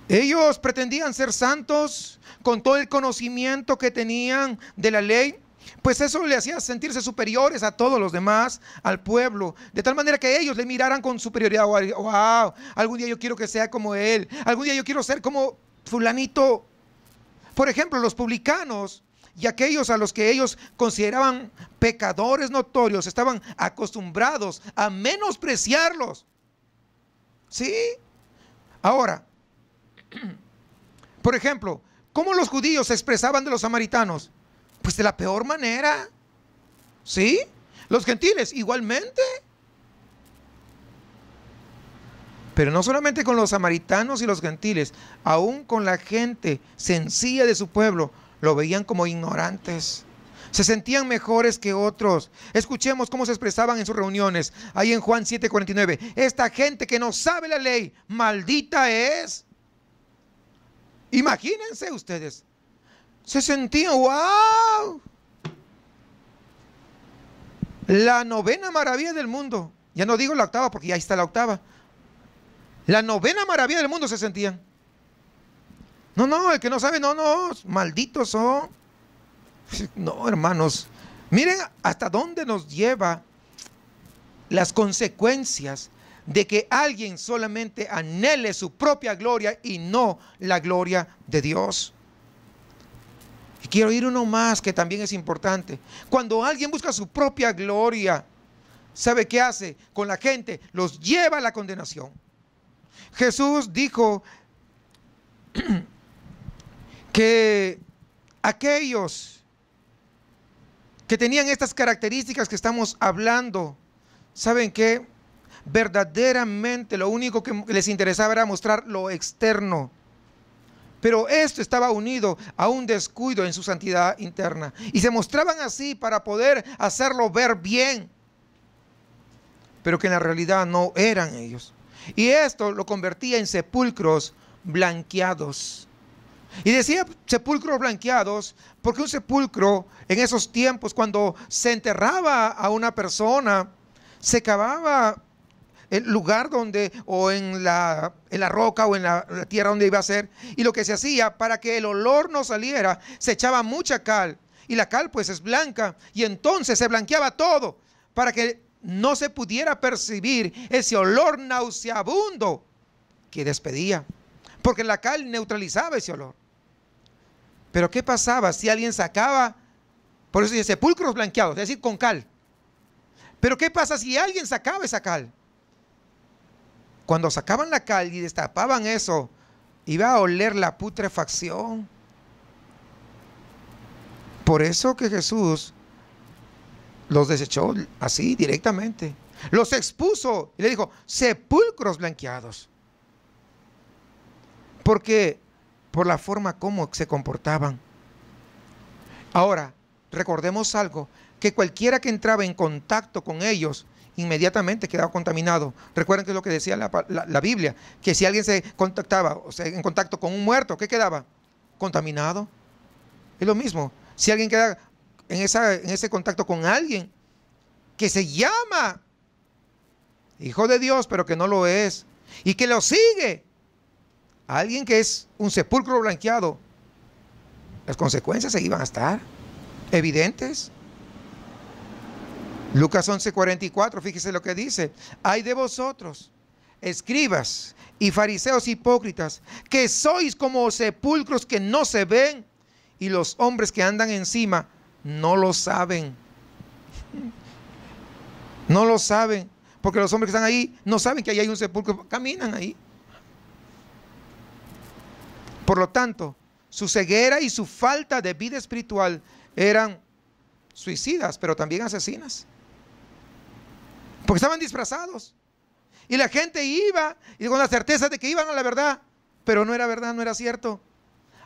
Ellos pretendían ser santos con todo el conocimiento que tenían de la ley, pues eso le hacía sentirse superiores a todos los demás, al pueblo, de tal manera que ellos le miraran con superioridad. Wow, algún día yo quiero que sea como él, algún día yo quiero ser como fulanito. Por ejemplo, los publicanos y aquellos a los que ellos consideraban pecadores notorios estaban acostumbrados a menospreciarlos. ¿Sí? Ahora, (clears throat) por ejemplo, ¿cómo los judíos se expresaban de los samaritanos? Pues de la peor manera. ¿Sí? Los gentiles igualmente. Pero no solamente con los samaritanos y los gentiles, aún con la gente sencilla de su pueblo, lo veían como ignorantes. Se sentían mejores que otros. Escuchemos cómo se expresaban en sus reuniones. Ahí en Juan 7:49. Esta gente que no sabe la ley, maldita es. Imagínense ustedes. Se sentían, wow. La novena maravilla del mundo. Ya no digo la octava porque ya está la octava. La novena maravilla del mundo se sentían. No, no, el que no sabe, no, no, malditos son. (laughs) No, hermanos, miren hasta dónde nos lleva las consecuencias de que alguien solamente anhele su propia gloria y no la gloria de Dios. Y quiero ir uno más que también es importante. Cuando alguien busca su propia gloria, ¿sabe qué hace con la gente? Los lleva a la condenación. Jesús dijo (clears throat) que aquellos que tenían estas características que estamos hablando, ¿saben que Verdaderamente lo único que les interesaba era mostrar lo externo. Pero esto estaba unido a un descuido en su santidad interna. Y se mostraban así para poder hacerlo ver bien. Pero que en la realidad no eran ellos. Y esto lo convertía en sepulcros blanqueados. Y decía sepulcros blanqueados, porque un sepulcro en esos tiempos, cuando se enterraba a una persona, se cavaba el lugar donde, o en la, en la roca o en la, la, tierra donde iba a ser, y lo que se hacía para que el olor no saliera, se echaba mucha cal, y la cal pues es blanca, y entonces se blanqueaba todo, para que no se pudiera percibir ese olor nauseabundo que despedía, porque la cal neutralizaba ese olor. Pero ¿qué pasaba si alguien sacaba? Por eso dice sepulcros blanqueados, es decir, con cal. Pero ¿qué pasa si alguien sacaba esa cal? Cuando sacaban la cal y destapaban eso, iba a oler la putrefacción. Por eso que Jesús los desechó así directamente. Los expuso y le dijo, sepulcros blanqueados. Porque por la forma como se comportaban. Ahora, recordemos algo, que cualquiera que entraba en contacto con ellos inmediatamente quedaba contaminado. Recuerden que es lo que decía la, Biblia, que si alguien se contactaba, o sea, en contacto con un muerto, ¿qué quedaba? Contaminado. Es lo mismo. Si alguien queda en, en ese contacto con alguien que se llama hijo de Dios, pero que no lo es, y que lo sigue, alguien que es un sepulcro blanqueado, las consecuencias se iban a estar evidentes. Lucas 11:44, fíjese lo que dice, hay de vosotros, escribas y fariseos hipócritas, que sois como sepulcros que no se ven y los hombres que andan encima no lo saben. (laughs) No lo saben, porque los hombres que están ahí no saben que ahí hay un sepulcro, caminan ahí. Por lo tanto, su ceguera y su falta de vida espiritual eran suicidas, pero también asesinas. Porque estaban disfrazados. Y la gente iba y con la certeza de que iban a la verdad, pero no era verdad, no era cierto.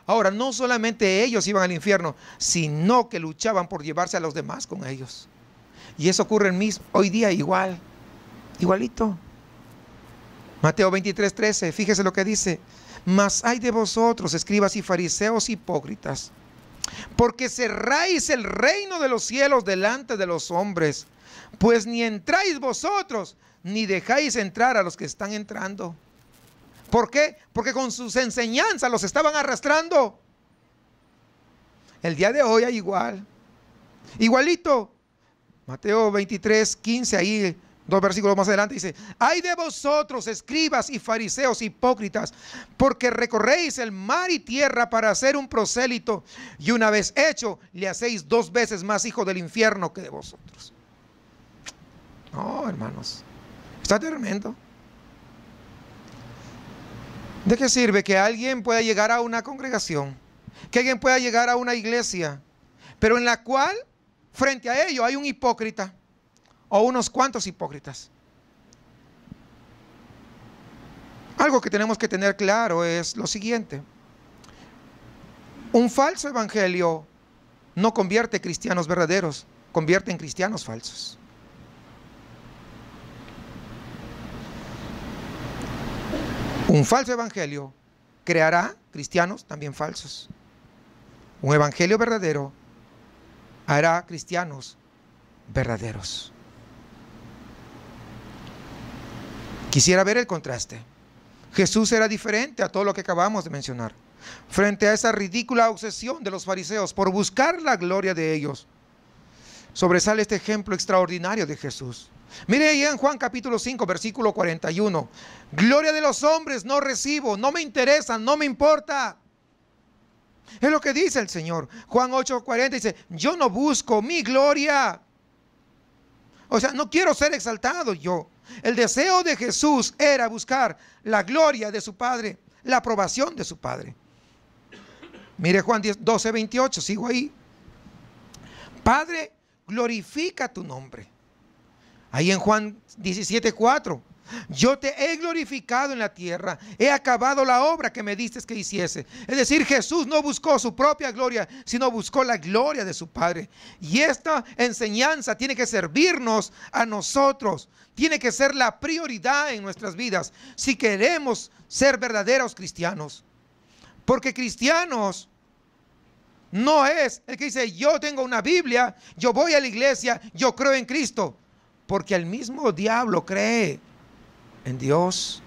Ahora, no solamente ellos iban al infierno, sino que luchaban por llevarse a los demás con ellos. Y eso ocurre en mí hoy día igual, igualito. Mateo 23, 13, fíjese lo que dice. Mas hay de vosotros, escribas y fariseos hipócritas, porque cerráis el reino de los cielos delante de los hombres, pues ni entráis vosotros, ni dejáis entrar a los que están entrando. ¿Por qué? Porque con sus enseñanzas los estaban arrastrando. El día de hoy hay igual. Igualito. Mateo 23, 15 ahí Dos versículos más adelante dice, ay de vosotros, escribas y fariseos hipócritas, porque recorréis el mar y tierra para hacer un prosélito, y una vez hecho, le hacéis dos veces más hijo del infierno que de vosotros. No, hermanos, está tremendo. ¿De qué sirve que alguien pueda llegar a una congregación, que alguien pueda llegar a una iglesia, pero en la cual, frente a ello, hay un hipócrita? o unos cuantos hipócritas. Algo que tenemos que tener claro es lo siguiente. Un falso evangelio no convierte cristianos verdaderos, convierte en cristianos falsos. Un falso evangelio creará cristianos también falsos. Un evangelio verdadero hará cristianos verdaderos. Quisiera ver el contraste. Jesús era diferente a todo lo que acabamos de mencionar. Frente a esa ridícula obsesión de los fariseos por buscar la gloria de ellos, sobresale este ejemplo extraordinario de Jesús. Mire ahí en Juan capítulo 5, versículo 41. Gloria de los hombres no recibo, no me interesa, no me importa. Es lo que dice el Señor. Juan 8, 40 dice, yo no busco mi gloria. O sea, no quiero ser exaltado yo. El deseo de Jesús era buscar la gloria de su Padre, la aprobación de su Padre. Mire Juan 12, 28, sigo ahí. Padre, glorifica tu nombre. Ahí en Juan 17, 4. Yo te he glorificado en la tierra, he acabado la obra que me diste que hiciese. Es decir, Jesús no buscó su propia gloria, sino buscó la gloria de su Padre. Y esta enseñanza tiene que servirnos a nosotros, tiene que ser la prioridad en nuestras vidas si queremos ser verdaderos cristianos. Porque cristianos no es el que dice, yo tengo una Biblia, yo voy a la iglesia, yo creo en Cristo. Porque el mismo diablo cree en Dios.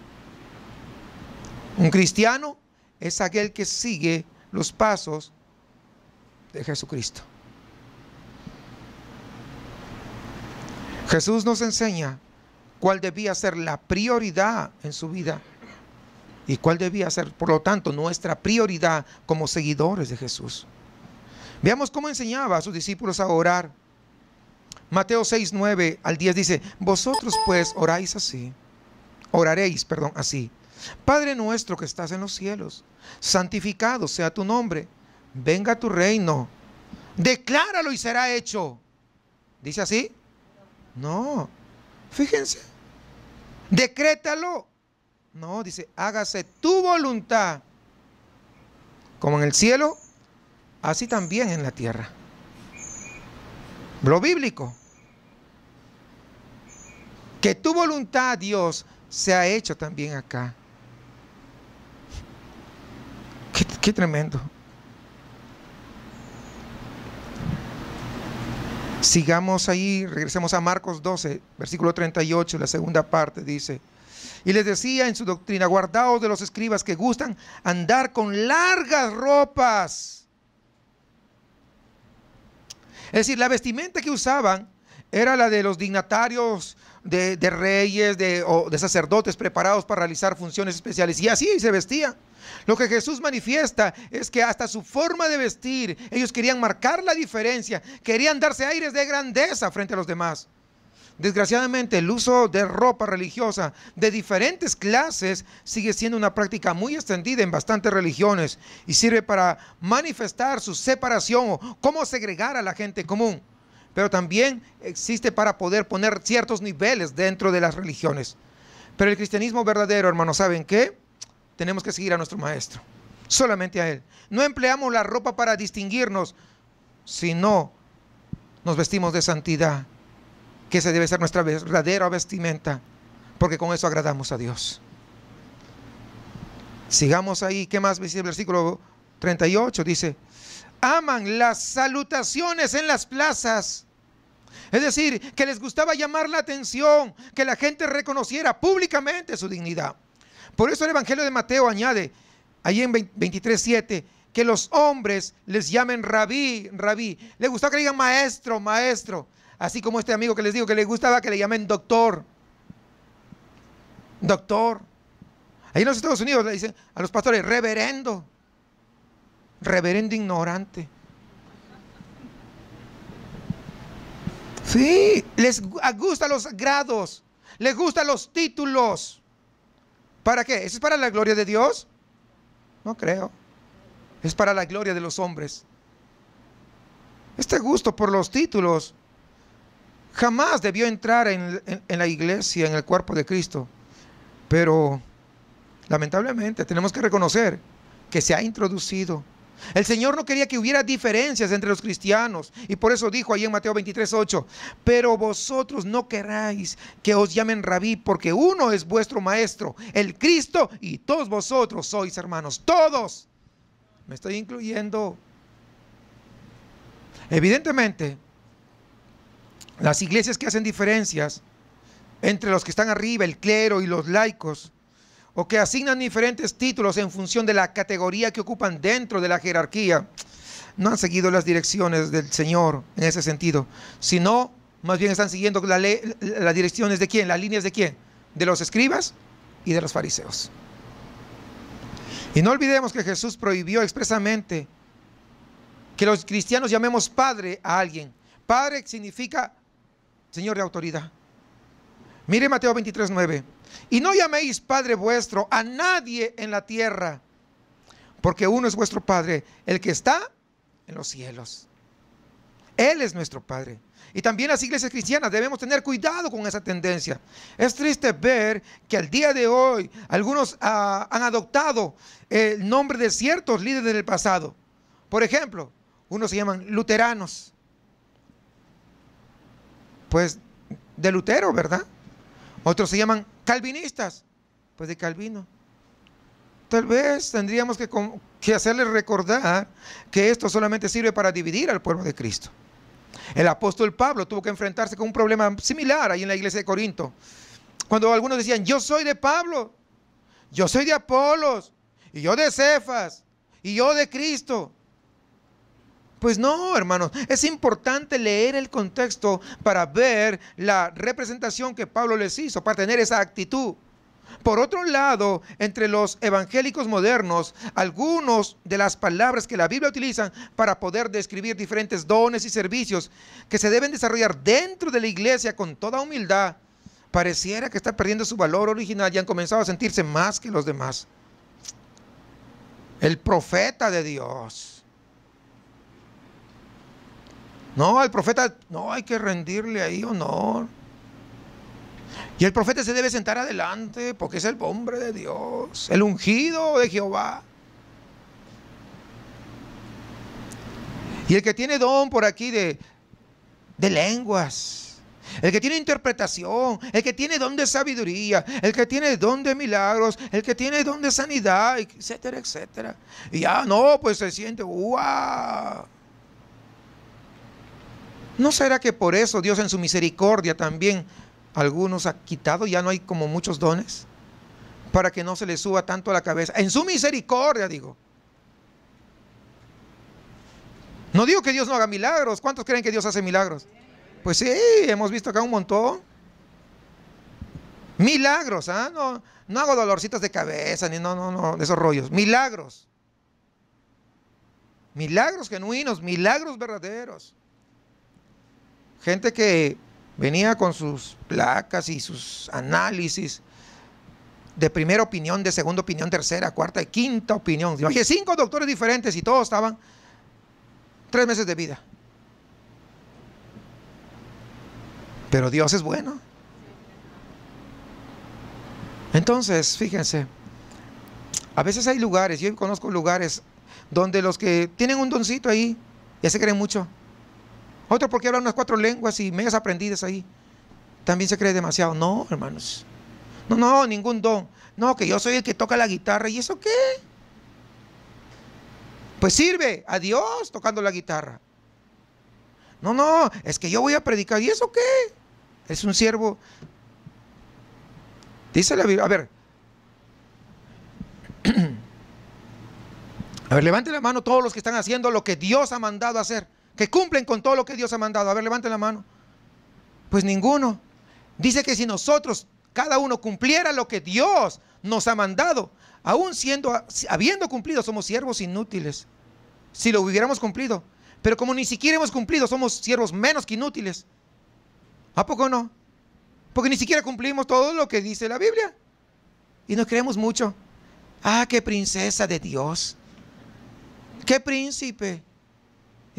Un cristiano es aquel que sigue los pasos de Jesucristo. Jesús nos enseña cuál debía ser la prioridad en su vida y cuál debía ser, por lo tanto, nuestra prioridad como seguidores de Jesús. Veamos cómo enseñaba a sus discípulos a orar. Mateo 6, 9 al 10 dice, vosotros pues oráis así oraréis, perdón, así. Padre nuestro que estás en los cielos, santificado sea tu nombre, venga tu reino, decláralo y será hecho. ¿Dice así? No, fíjense, decrétalo. No, dice, hágase tu voluntad, como en el cielo, así también en la tierra. Lo bíblico. Que tu voluntad, Dios, se ha hecho también acá. Qué, tremendo. Sigamos ahí, regresemos a Marcos 12, versículo 38, la segunda parte dice, y les decía en su doctrina, guardaos de los escribas que gustan andar con largas ropas. Es decir, la vestimenta que usaban era la de los dignatarios de, reyes, de, o de sacerdotes preparados para realizar funciones especiales. Y así se vestía. Lo que Jesús manifiesta es que hasta su forma de vestir, ellos querían marcar la diferencia, querían darse aires de grandeza frente a los demás. Desgraciadamente, el uso de ropa religiosa de diferentes clases sigue siendo una práctica muy extendida en bastantes religiones y sirve para manifestar su separación o cómo segregar a la gente común pero también existe para poder poner ciertos niveles dentro de las religiones. Pero el cristianismo verdadero, hermanos, ¿saben qué? Tenemos que seguir a nuestro maestro, solamente a él. No empleamos la ropa para distinguirnos, sino nos vestimos de santidad, que esa debe ser nuestra verdadera vestimenta, porque con eso agradamos a Dios. Sigamos ahí, ¿qué más dice el versículo 38? Dice, aman las salutaciones en las plazas es decir, que les gustaba llamar la atención, que la gente reconociera públicamente su dignidad. Por eso el Evangelio de Mateo añade, ahí en 23.7, que los hombres les llamen rabí, rabí. Le gustaba que le digan maestro, maestro. Así como este amigo que les digo que le gustaba que le llamen doctor. Doctor. Ahí en los Estados Unidos le dicen a los pastores reverendo. Reverendo ignorante. Sí, les gustan los grados, les gustan los títulos. ¿Para qué? es para la gloria de Dios? No creo. Es para la gloria de los hombres. Este gusto por los títulos jamás debió entrar en la iglesia, en el cuerpo de Cristo. Pero lamentablemente tenemos que reconocer que se ha introducido el Señor no quería que hubiera diferencias entre los cristianos. Y por eso dijo ahí en Mateo 23, 8, pero vosotros no queráis que os llamen rabí, porque uno es vuestro maestro, el Cristo, y todos vosotros sois hermanos, todos. Me estoy incluyendo. Evidentemente, las iglesias que hacen diferencias entre los que están arriba, el clero y los laicos, o que asignan diferentes títulos en función de la categoría que ocupan dentro de la jerarquía, no han seguido las direcciones del Señor en ese sentido, sino más bien están siguiendo las direcciones de quién, las líneas de quién, de los escribas y de los fariseos. Y no olvidemos que Jesús prohibió expresamente que los cristianos llamemos padre a alguien. Padre significa Señor de autoridad. Mire Mateo 23, 9. Y no llaméis Padre vuestro a nadie en la tierra, porque uno es vuestro Padre, el que está en los cielos. Él es nuestro Padre. Y también las iglesias cristianas debemos tener cuidado con esa tendencia. Es triste ver que al día de hoy algunos ah, han adoptado el nombre de ciertos líderes del pasado. Por ejemplo, unos se llaman luteranos. Pues de Lutero, ¿verdad? Otros se llaman calvinistas, pues de Calvino. Tal vez tendríamos que, que hacerles recordar que esto solamente sirve para dividir al pueblo de Cristo. El apóstol Pablo tuvo que enfrentarse con un problema similar ahí en la iglesia de Corinto. Cuando algunos decían, yo soy de Pablo, yo soy de Apolos, y yo de Cefas, y yo de Cristo. Pues no, hermanos, es importante leer el contexto para ver la representación que Pablo les hizo, para tener esa actitud. Por otro lado, entre los evangélicos modernos, algunos de las palabras que la Biblia utiliza para poder describir diferentes dones y servicios que se deben desarrollar dentro de la iglesia con toda humildad, pareciera que está perdiendo su valor original y han comenzado a sentirse más que los demás. El profeta de Dios no, al profeta no hay que rendirle ahí honor. Y el profeta se debe sentar adelante porque es el hombre de Dios, el ungido de Jehová. Y el que tiene don por aquí de, de lenguas, el que tiene interpretación, el que tiene don de sabiduría, el que tiene don de milagros, el que tiene don de sanidad, etcétera, etcétera. Y ya no, pues se siente, ¡guau! ¿No será que por eso Dios en su misericordia también algunos ha quitado, ya no hay como muchos dones? Para que no se les suba tanto a la cabeza. En su misericordia, digo. No digo que Dios no haga milagros. ¿Cuántos creen que Dios hace milagros? Pues sí, hemos visto acá un montón. Milagros, ¿ah? No, no hago dolorcitas de cabeza, ni no, no, no, de esos rollos. Milagros. Milagros genuinos, milagros verdaderos gente que venía con sus placas y sus análisis de primera opinión, de segunda opinión, tercera, cuarta y quinta opinión. Oye, cinco doctores diferentes y todos estaban tres meses de vida. Pero Dios es bueno. Entonces, fíjense, a veces hay lugares, yo conozco lugares donde los que tienen un doncito ahí ya se creen mucho. Otro, porque habla unas cuatro lenguas y medias aprendidas ahí. También se cree demasiado. No, hermanos. No, no, ningún don. No, que yo soy el que toca la guitarra. ¿Y eso qué? Pues sirve a Dios tocando la guitarra. No, no, es que yo voy a predicar. ¿Y eso qué? Es un siervo. Dice la Biblia. A ver. (clears throat) A ver, levante la mano todos los que están haciendo lo que Dios ha mandado hacer que cumplen con todo lo que Dios ha mandado. A ver, levanten la mano. Pues ninguno. Dice que si nosotros, cada uno, cumpliera lo que Dios nos ha mandado, aún siendo, habiendo cumplido, somos siervos inútiles. Si lo hubiéramos cumplido. Pero como ni siquiera hemos cumplido, somos siervos menos que inútiles. ¿A poco no? Porque ni siquiera cumplimos todo lo que dice la Biblia. Y nos creemos mucho. Ah, qué princesa de Dios. Qué príncipe.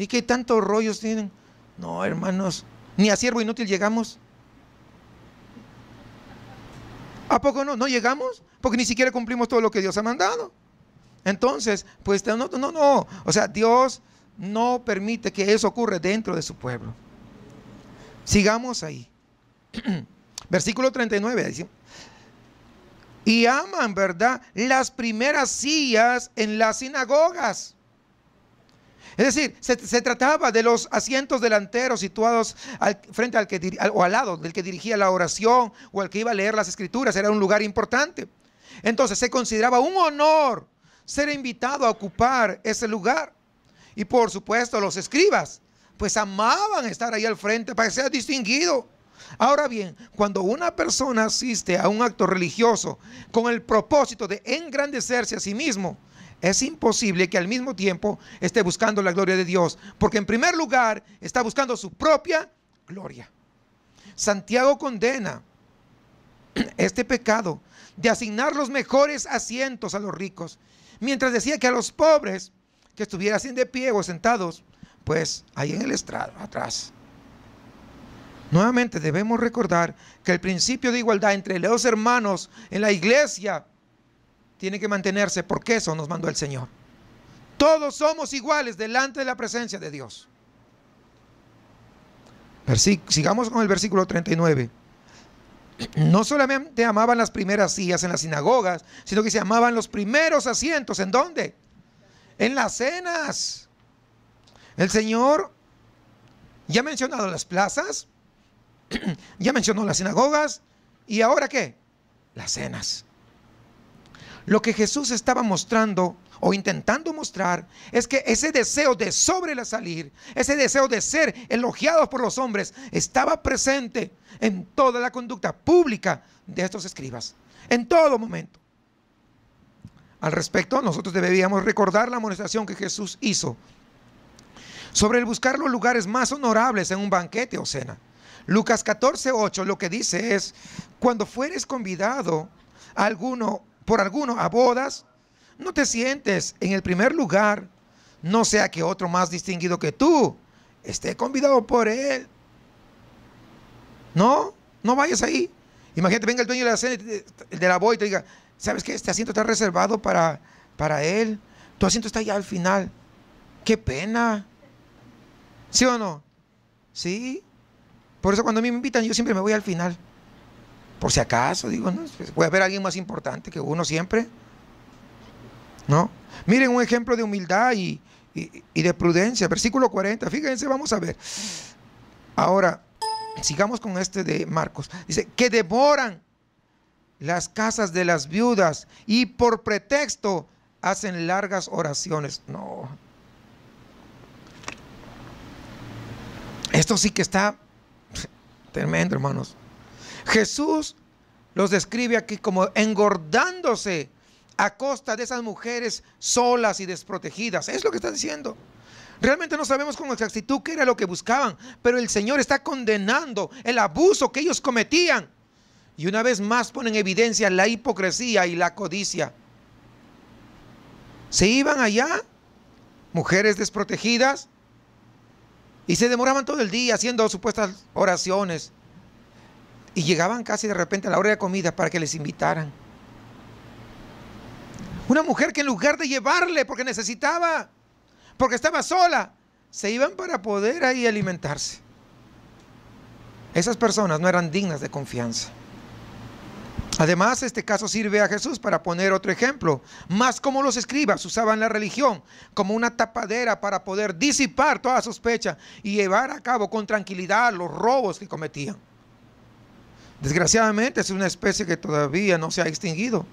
¿Y qué tantos rollos tienen? No, hermanos, ni a siervo inútil llegamos. ¿A poco no? ¿No llegamos? Porque ni siquiera cumplimos todo lo que Dios ha mandado. Entonces, pues no, no, no. O sea, Dios no permite que eso ocurra dentro de su pueblo. Sigamos ahí. (clears throat) Versículo 39 y aman, ¿verdad? Las primeras sillas en las sinagogas es decir, se, trataba de los asientos delanteros situados al, frente al que o al lado del que dirigía la oración o al que iba a leer las escrituras. Era un lugar importante. Entonces se consideraba un honor ser invitado a ocupar ese lugar. Y por supuesto, los escribas, pues amaban estar ahí al frente para que sea distinguido. Ahora bien, cuando una persona asiste a un acto religioso con el propósito de engrandecerse a sí mismo, es imposible que al mismo tiempo esté buscando la gloria de Dios, porque en primer lugar está buscando su propia gloria. Santiago condena (clears throat) este pecado de asignar los mejores asientos a los ricos, mientras decía que a los pobres que sin de pie o sentados, pues ahí en el estrado, atrás. Nuevamente debemos recordar que el principio de igualdad entre los hermanos en la iglesia tiene que mantenerse porque eso nos mandó el Señor. Todos somos iguales delante de la presencia de Dios. sigamos con el versículo 39. No solamente amaban las primeras sillas en las sinagogas, sino que se amaban los primeros asientos. ¿En dónde? En las cenas. El Señor ya ha mencionado las plazas, (clears throat) ya mencionó las sinagogas, y ahora qué? Las cenas. Lo que Jesús estaba mostrando o intentando mostrar es que ese deseo de sobre la salir, ese deseo de ser elogiados por los hombres, estaba presente en toda la conducta pública de estos escribas, en todo momento. Al respecto, nosotros deberíamos recordar la amonestación que Jesús hizo sobre el buscar los lugares más honorables en un banquete o cena. Lucas 14, 8 lo que dice es, cuando fueres convidado a alguno por algunos a bodas, no te sientes en el primer lugar, no sea que otro más distinguido que tú esté convidado por él. No, no vayas ahí. Imagínate, venga el dueño de la cena, de la boda y te diga, ¿sabes qué? Este asiento está reservado para, para él. Tu asiento está allá al final. Qué pena. ¿Sí o no? Sí. Por eso cuando a mí me invitan, yo siempre me voy al final. Por si acaso, digo, ¿no? Pues, puede haber alguien más importante que uno siempre. ¿No? Miren un ejemplo de humildad y, y de prudencia. Versículo 40, fíjense, vamos a ver. Ahora, sigamos con este de Marcos. Dice, que devoran las casas de las viudas y por pretexto hacen largas oraciones. No. Esto sí que está tremendo, hermanos. Jesús los describe aquí como engordándose a costa de esas mujeres solas y desprotegidas. Es lo que están diciendo. Realmente no sabemos con exactitud qué era lo que buscaban, pero el Señor está condenando el abuso que ellos cometían. Y una vez más ponen en evidencia la hipocresía y la codicia. Se iban allá, mujeres desprotegidas, y se demoraban todo el día haciendo supuestas oraciones, y llegaban casi de repente a la hora de comida para que les invitaran. Una mujer que en lugar de llevarle porque necesitaba, porque estaba sola, se iban para poder ahí alimentarse. Esas personas no eran dignas de confianza. Además, este caso sirve a Jesús para poner otro ejemplo, más como los escribas usaban la religión como una tapadera para poder disipar toda sospecha y llevar a cabo con tranquilidad los robos que cometían. Desgraciadamente es una especie que todavía no se ha extinguido.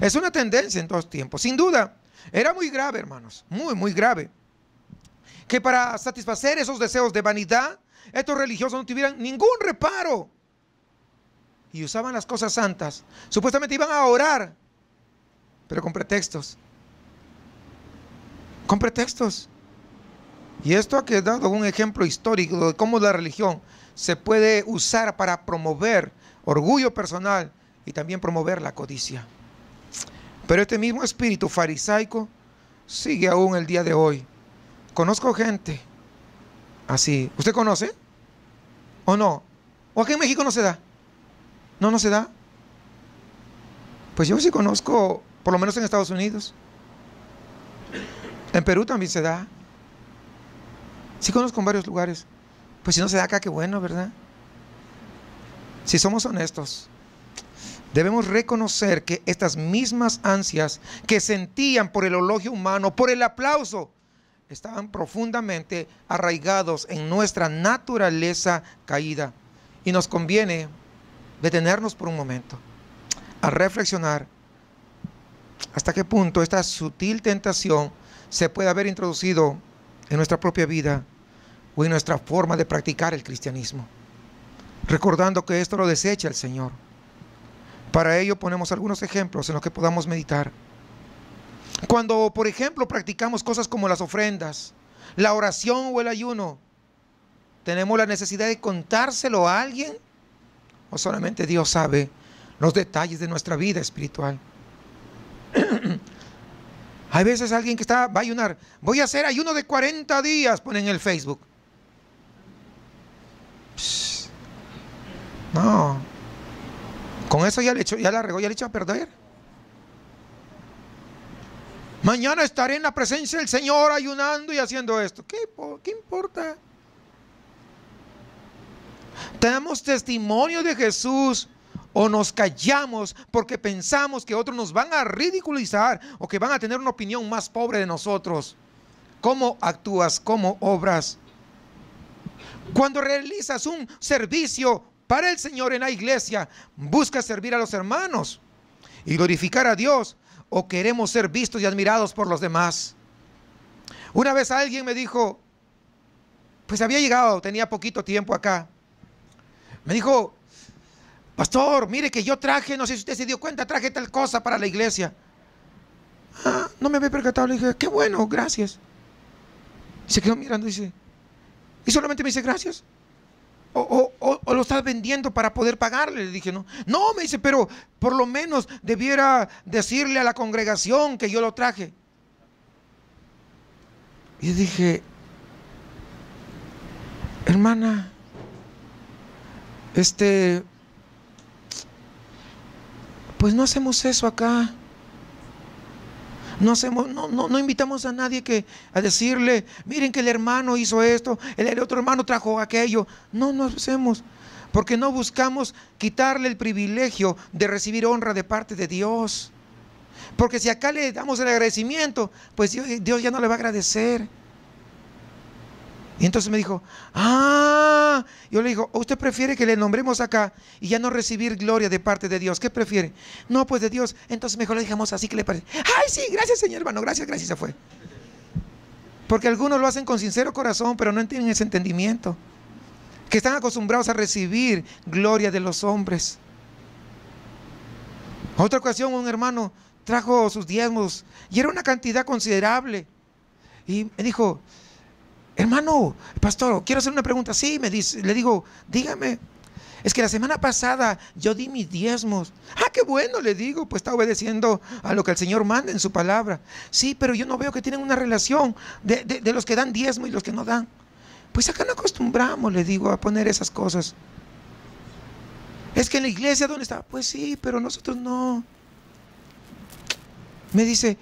Es una tendencia en todos tiempos. Sin duda, era muy grave, hermanos, muy, muy grave. Que para satisfacer esos deseos de vanidad, estos religiosos no tuvieran ningún reparo. Y usaban las cosas santas. Supuestamente iban a orar, pero con pretextos. Con pretextos. Y esto ha quedado un ejemplo histórico de cómo la religión se puede usar para promover orgullo personal y también promover la codicia. Pero este mismo espíritu farisaico sigue aún el día de hoy. Conozco gente así. ¿Usted conoce? ¿O no? ¿O aquí en México no se da? ¿No, no se da? Pues yo sí conozco, por lo menos en Estados Unidos. En Perú también se da. Sí conozco en varios lugares. Pues si no se da acá, qué bueno, ¿verdad? Si somos honestos, debemos reconocer que estas mismas ansias que sentían por el elogio humano, por el aplauso, estaban profundamente arraigados en nuestra naturaleza caída. Y nos conviene detenernos por un momento, a reflexionar hasta qué punto esta sutil tentación se puede haber introducido en nuestra propia vida o nuestra forma de practicar el cristianismo, recordando que esto lo desecha el Señor. Para ello ponemos algunos ejemplos en los que podamos meditar. Cuando, por ejemplo, practicamos cosas como las ofrendas, la oración o el ayuno, ¿tenemos la necesidad de contárselo a alguien? ¿O solamente Dios sabe los detalles de nuestra vida espiritual? (clears throat) Hay veces alguien que está, va a ayunar, voy a hacer ayuno de 40 días, pone en el Facebook. No. Con eso ya le echó, ya la regó, ya le echó a perder. Mañana estaré en la presencia del Señor ayunando y haciendo esto. ¿Qué, qué importa? Tenemos testimonio de Jesús o nos callamos porque pensamos que otros nos van a ridiculizar o que van a tener una opinión más pobre de nosotros. ¿Cómo actúas? ¿Cómo obras? Cuando realizas un servicio, para el Señor en la iglesia busca servir a los hermanos y glorificar a Dios o queremos ser vistos y admirados por los demás. Una vez alguien me dijo, pues había llegado, tenía poquito tiempo acá, me dijo, pastor, mire que yo traje, no sé si usted se dio cuenta, traje tal cosa para la iglesia. Ah, no me había percatado, le dije, qué bueno, gracias. Y se quedó mirando y dice, y solamente me dice, gracias o, lo estás vendiendo para poder pagarle. Le dije, no. No, me dice, pero por lo menos debiera decirle a la congregación que yo lo traje. Y dije, hermana, este, pues no hacemos eso acá. No, hacemos, no, no, no, invitamos a nadie que, a decirle, miren que el hermano hizo esto, el, otro hermano trajo aquello. No, no hacemos, porque no buscamos quitarle el privilegio de recibir honra de parte de Dios. Porque si acá le damos el agradecimiento, pues Dios, Dios ya no le va a agradecer. Y entonces me dijo, ah, yo le digo, ¿usted prefiere que le nombremos acá y ya no recibir gloria de parte de Dios? ¿Qué prefiere? No, pues de Dios. Entonces mejor le dejamos así que le parece. Ay, sí, gracias señor hermano, gracias, gracias, se fue. Porque algunos lo hacen con sincero corazón, pero no tienen ese entendimiento. Que están acostumbrados a recibir gloria de los hombres. Otra ocasión un hermano trajo sus diezmos y era una cantidad considerable. Y me dijo, hermano, pastor, quiero hacer una pregunta. Sí, me dice, le digo, dígame. Es que la semana pasada yo di mis diezmos. Ah, qué bueno, le digo, pues está obedeciendo a lo que el Señor manda en su palabra. Sí, pero yo no veo que tienen una relación de, los que dan diezmo y los que no dan. Pues acá no acostumbramos, le digo, a poner esas cosas. Es que en la iglesia, ¿dónde está? Pues sí, pero nosotros no. Me dice,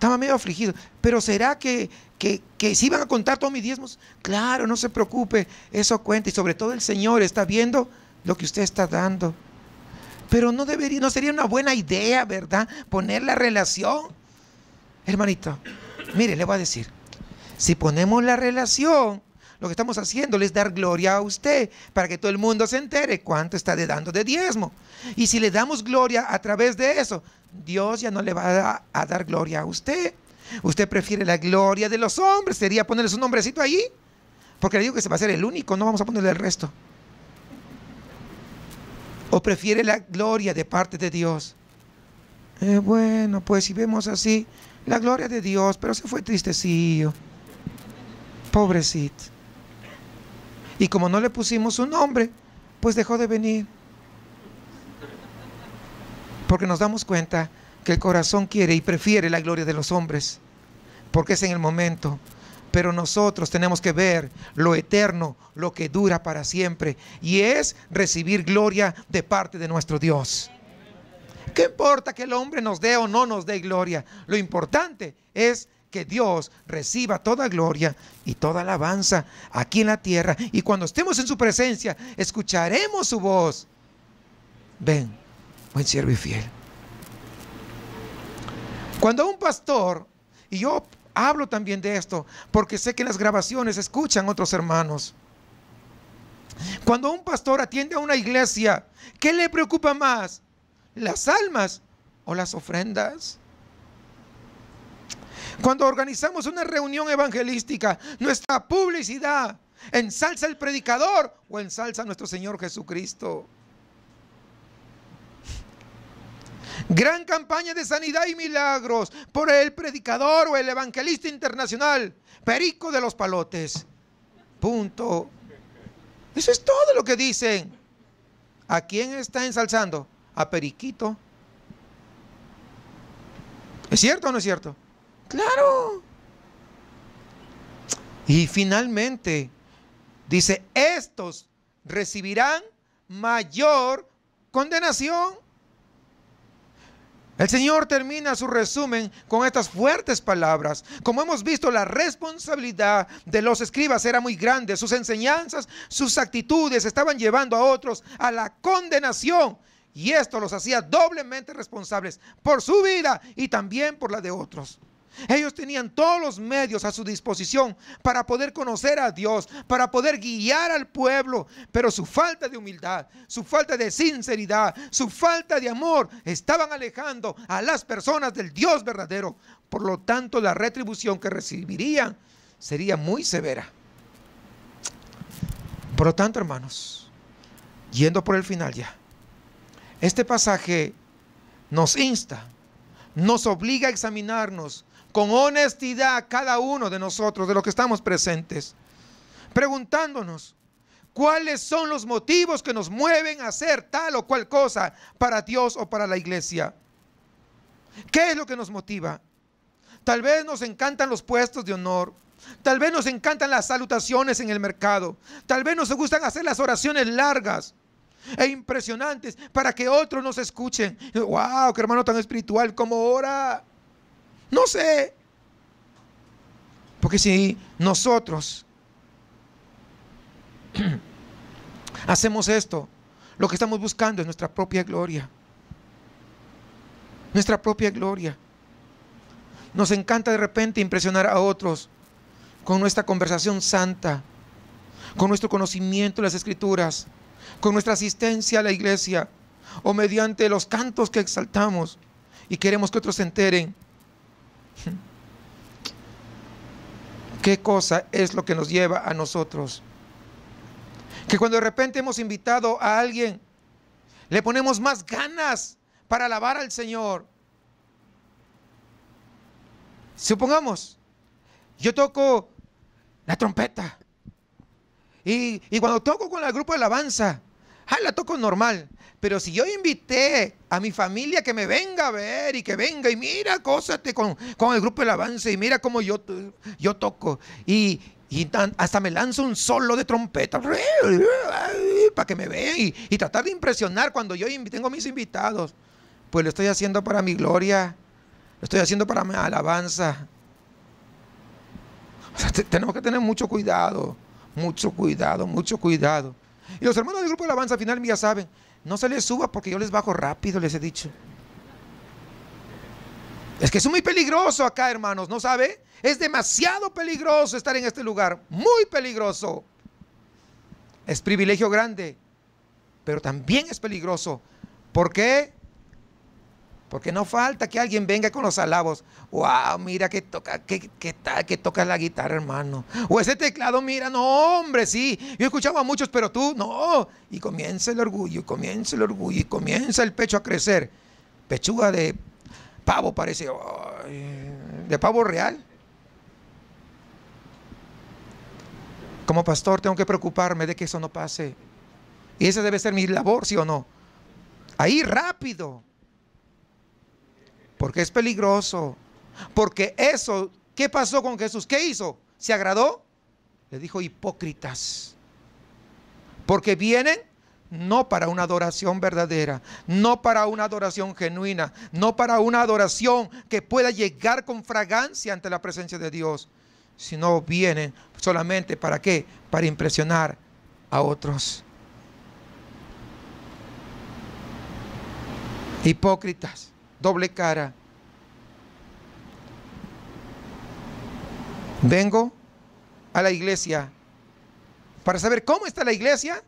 estaba medio afligido. Pero ¿será que, que, que van a contar todos mis diezmos? Claro, no se preocupe, eso cuenta. Y sobre todo el Señor está viendo lo que usted está dando. Pero no debería, no sería una buena idea, ¿verdad? Poner la relación. Hermanito, mire, le voy a decir. Si ponemos la relación, lo que estamos haciendo es dar gloria a usted para que todo el mundo se entere cuánto está de dando de diezmo. Y si le damos gloria a través de eso, Dios ya no le va a, dar gloria a usted. Usted prefiere la gloria de los hombres. Sería ponerle su nombrecito ahí Porque le digo que se va a ser el único, no vamos a ponerle el resto. O prefiere la gloria de parte de Dios. Eh, bueno, pues si vemos así, la gloria de Dios, pero se fue tristecillo. Pobrecito. Y como no le pusimos su nombre, pues dejó de venir. Porque nos damos cuenta que el corazón quiere y prefiere la gloria de los hombres, porque es en el momento. Pero nosotros tenemos que ver lo eterno, lo que dura para siempre, y es recibir gloria de parte de nuestro Dios. ¿Qué importa que el hombre nos dé o no nos dé gloria? Lo importante es que Dios reciba toda gloria y toda alabanza aquí en la tierra. Y cuando estemos en su presencia, escucharemos su voz. Ven, buen siervo y fiel. Cuando un pastor, y yo hablo también de esto, porque sé que en las grabaciones escuchan otros hermanos, cuando un pastor atiende a una iglesia, ¿qué le preocupa más? ¿Las almas o las ofrendas? Cuando organizamos una reunión evangelística, nuestra publicidad ensalza el predicador o ensalza nuestro Señor Jesucristo. Gran campaña de sanidad y milagros por el predicador o el evangelista internacional, Perico de los Palotes. Punto. Eso es todo lo que dicen. ¿A quién está ensalzando? A Periquito. ¿Es cierto o no es cierto? Claro. Y finalmente, dice, estos recibirán mayor condenación. El Señor termina su resumen con estas fuertes palabras. Como hemos visto, la responsabilidad de los escribas era muy grande. Sus enseñanzas, sus actitudes estaban llevando a otros a la condenación. Y esto los hacía doblemente responsables por su vida y también por la de otros. Ellos tenían todos los medios a su disposición para poder conocer a Dios, para poder guiar al pueblo, pero su falta de humildad, su falta de sinceridad, su falta de amor estaban alejando a las personas del Dios verdadero. Por lo tanto, la retribución que recibirían sería muy severa. Por lo tanto, hermanos, yendo por el final ya, este pasaje nos insta, nos obliga a examinarnos con honestidad cada uno de nosotros, de los que estamos presentes, preguntándonos cuáles son los motivos que nos mueven a hacer tal o cual cosa para Dios o para la iglesia. ¿Qué es lo que nos motiva? Tal vez nos encantan los puestos de honor. Tal vez nos encantan las salutaciones en el mercado. Tal vez nos gustan hacer las oraciones largas e impresionantes para que otros nos escuchen. ¡Wow! ¡Qué hermano tan espiritual! como ora? No sé. Porque si nosotros (clears throat) hacemos esto, lo que estamos buscando es nuestra propia gloria. Nuestra propia gloria. Nos encanta de repente impresionar a otros con nuestra conversación santa, con nuestro conocimiento de las escrituras, con nuestra asistencia a la iglesia o mediante los cantos que exaltamos y queremos que otros se enteren ¿Qué cosa es lo que nos lleva a nosotros? Que cuando de repente hemos invitado a alguien, le ponemos más ganas para alabar al Señor. Supongamos, yo toco la trompeta. Y, cuando toco con el grupo de alabanza, Ah, la toco normal. Pero si yo invité a mi familia que me venga a ver y que venga y mira, cósate con, el grupo El Avance y mira cómo yo, yo toco. Y, hasta me lanzo un solo de trompeta para que me vean y, tratar de impresionar cuando yo tengo mis invitados. Pues lo estoy haciendo para mi gloria, lo estoy haciendo para mi alabanza. tenemos que tener mucho cuidado, mucho cuidado, mucho cuidado. Y los hermanos del grupo de alabanza final ya saben, no se les suba porque yo les bajo rápido, les he dicho. Es que es muy peligroso acá, hermanos, ¿no sabe? Es demasiado peligroso estar en este lugar, muy peligroso. Es privilegio grande, pero también es peligroso. ¿Por qué? Porque no falta que alguien venga con los alabos. ¡Wow! Mira que toca, que, que, que toca la guitarra, hermano. O ese teclado, mira, no, hombre, sí. Yo he escuchado a muchos, pero tú, no. Y comienza el orgullo, y comienza el orgullo, y comienza el pecho a crecer. Pechuga de pavo parece. de pavo real. Como pastor tengo que preocuparme de que eso no pase. Y esa debe ser mi labor, sí o no. Ahí rápido porque es peligroso. Porque eso, ¿qué pasó con Jesús? ¿Qué hizo? ¿Se agradó? Le dijo hipócritas. Porque vienen no para una adoración verdadera, no para una adoración genuina, no para una adoración que pueda llegar con fragancia ante la presencia de Dios, sino vienen solamente para qué? Para impresionar a otros. Hipócritas doble cara. Vengo a la iglesia para saber cómo está la iglesia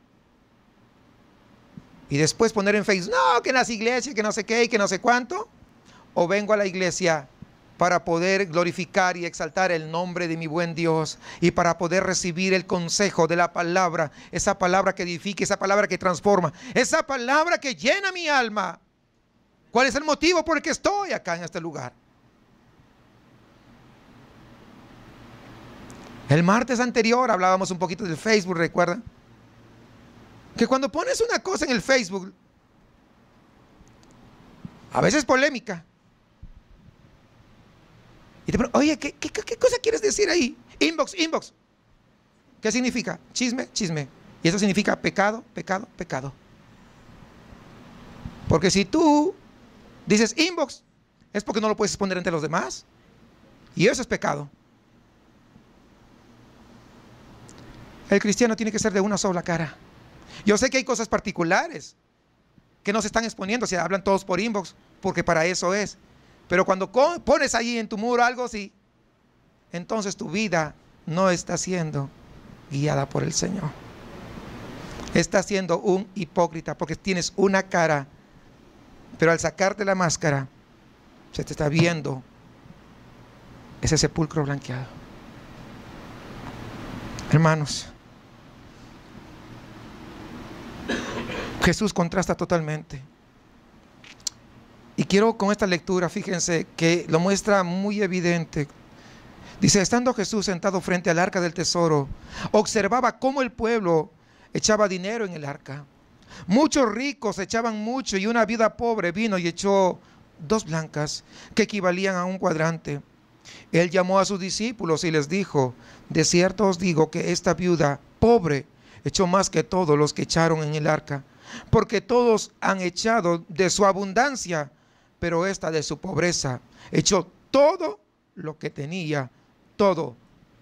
y después poner en Facebook, no, que en las iglesias, que no sé qué y que no sé cuánto, o vengo a la iglesia para poder glorificar y exaltar el nombre de mi buen Dios y para poder recibir el consejo de la palabra, esa palabra que edifica, esa palabra que transforma, esa palabra que llena mi alma. ¿Cuál es el motivo por el que estoy acá en este lugar? El martes anterior hablábamos un poquito del Facebook, recuerdan? Que cuando pones una cosa en el Facebook, a veces polémica, y te oye, ¿qué, qué, cosa quieres decir ahí? Inbox, inbox. ¿Qué significa? Chisme, chisme. Y eso significa pecado, pecado, pecado. Porque si tú Dices inbox, es porque no lo puedes exponer entre los demás. Y eso es pecado. El cristiano tiene que ser de una sola cara. Yo sé que hay cosas particulares que no se están exponiendo, se hablan todos por inbox, porque para eso es. Pero cuando pones ahí en tu muro algo así, entonces tu vida no está siendo guiada por el Señor. está siendo un hipócrita porque tienes una cara pero al sacarte la máscara, se te está viendo ese sepulcro blanqueado. Hermanos, Jesús contrasta totalmente. Y quiero con esta lectura, fíjense, que lo muestra muy evidente. Dice, estando Jesús sentado frente al arca del tesoro, observaba cómo el pueblo echaba dinero en el arca. Muchos ricos echaban mucho y una viuda pobre vino y echó dos blancas que equivalían a un cuadrante. Él llamó a sus discípulos y les dijo, de cierto os digo que esta viuda pobre echó más que todos los que echaron en el arca, porque todos han echado de su abundancia, pero esta de su pobreza echó todo lo que tenía, todo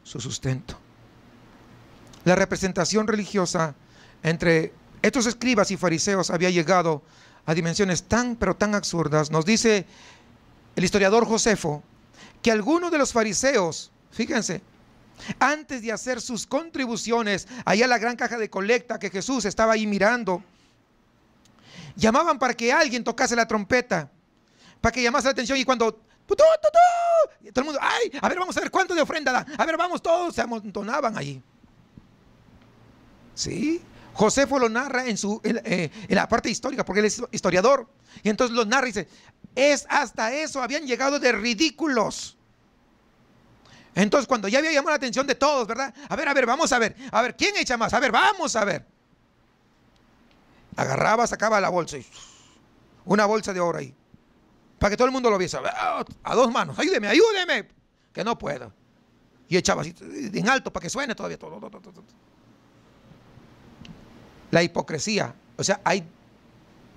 su sustento. La representación religiosa entre estos escribas y fariseos había llegado a dimensiones tan, pero tan absurdas. Nos dice el historiador Josefo que algunos de los fariseos, fíjense, antes de hacer sus contribuciones allá a la gran caja de colecta que Jesús estaba ahí mirando, llamaban para que alguien tocase la trompeta, para que llamase la atención y cuando... todo el mundo, ay, a ver, vamos a ver cuánto de ofrenda da. A ver, vamos, todos se amontonaban allí. ¿Sí? Josefo lo narra en, su, eh, la parte histórica, porque él es historiador. Y entonces lo narra y dice, es hasta eso, habían llegado de ridículos. Entonces, cuando ya había llamado la atención de todos, ¿verdad? A ver, a ver, vamos a ver. A ver, ¿quién echa más? A ver, vamos a ver. Agarraba, sacaba la bolsa y una bolsa de oro ahí. Para que todo el mundo lo viese. A dos manos, ayúdeme, ayúdeme. Que no puedo. Y echaba así, en alto, para que suene todavía. todo, todo, todo la hipocresía. O sea, hay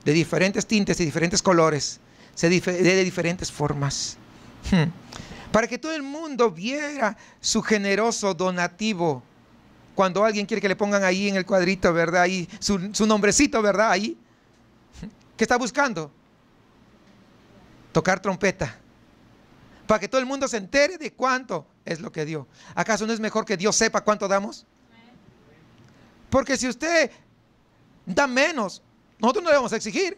de diferentes tintes y diferentes colores, se de diferentes formas. Hmm. Para que todo el mundo viera su generoso donativo. Cuando alguien quiere que le pongan ahí en el cuadrito, ¿verdad? Ahí su, su nombrecito, ¿verdad? Ahí. Hmm. ¿Qué está buscando? Tocar trompeta. Para que todo el mundo se entere de cuánto es lo que dio. ¿Acaso no es mejor que Dios sepa cuánto damos? Porque si usted da menos. Nosotros no debemos a exigir.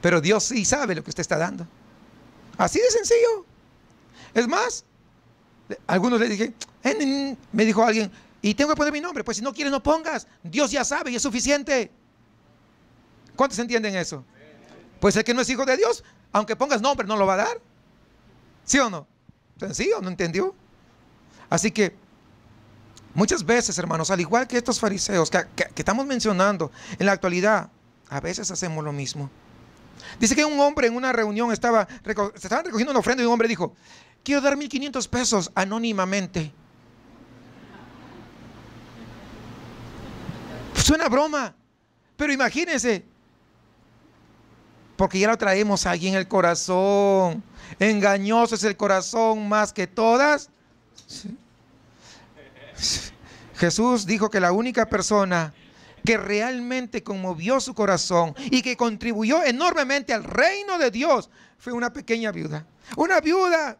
Pero Dios sí sabe lo que usted está dando. Así de sencillo. Es más, algunos le dije, me dijo alguien, y tengo que poner mi nombre. Pues si no quieres, no pongas. Dios ya sabe y es suficiente. ¿Cuántos entienden eso? Pues el que no es hijo de Dios, aunque pongas nombre, no lo va a dar. ¿Sí o no? Sencillo, no entendió. Así que Muchas veces, hermanos, al igual que estos fariseos que, estamos mencionando en la actualidad, a veces hacemos lo mismo. Dice que un hombre en una reunión estaba, se estaban recogiendo una ofrenda y un hombre dijo, quiero dar 1.500 pesos anónimamente. Suena broma, pero imagínense, porque ya lo traemos ahí en el corazón. Engañoso es el corazón más que todas. Jesús dijo que la única persona que realmente conmovió su corazón y que contribuyó enormemente al reino de Dios fue una pequeña viuda. Una viuda,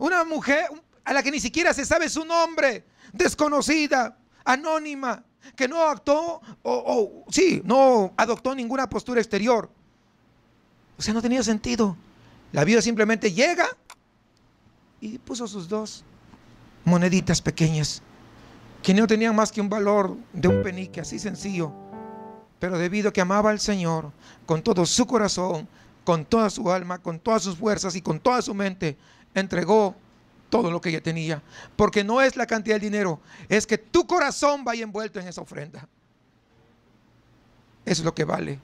una mujer a la que ni siquiera se sabe su nombre, desconocida, anónima, que no actuó o, o sí, no adoptó ninguna postura exterior. O sea, no tenía sentido. La viuda simplemente llega y puso sus dos moneditas pequeñas que no tenía más que un valor de un penique, así sencillo. Pero debido a que amaba al Señor con todo su corazón, con toda su alma, con todas sus fuerzas y con toda su mente, entregó todo lo que ella tenía. Porque no es la cantidad de dinero, es que tu corazón vaya envuelto en esa ofrenda. Eso es lo que vale.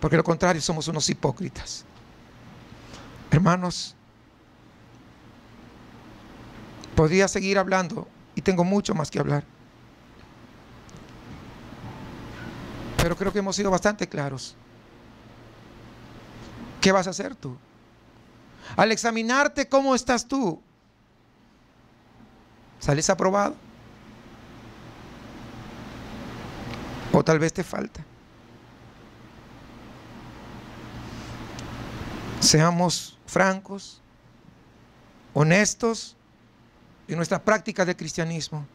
Porque lo contrario somos unos hipócritas. Hermanos, podría seguir hablando y tengo mucho más que hablar. Pero creo que hemos sido bastante claros. ¿Qué vas a hacer tú? Al examinarte, ¿cómo estás tú? ¿Sales aprobado? O tal vez te falta. Seamos francos, honestos y nuestra práctica de cristianismo.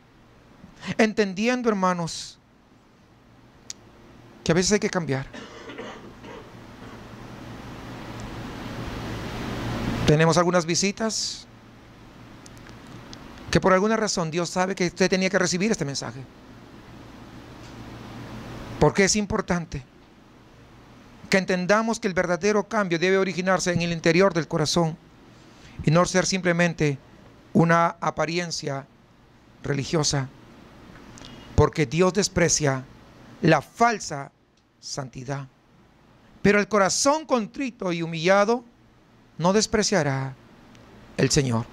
Entendiendo, hermanos, que a veces hay que cambiar. Tenemos algunas visitas que por alguna razón Dios sabe que usted tenía que recibir este mensaje. Porque es importante que entendamos que el verdadero cambio debe originarse en el interior del corazón y no ser simplemente una apariencia religiosa, porque Dios desprecia la falsa santidad. Pero el corazón contrito y humillado no despreciará el Señor.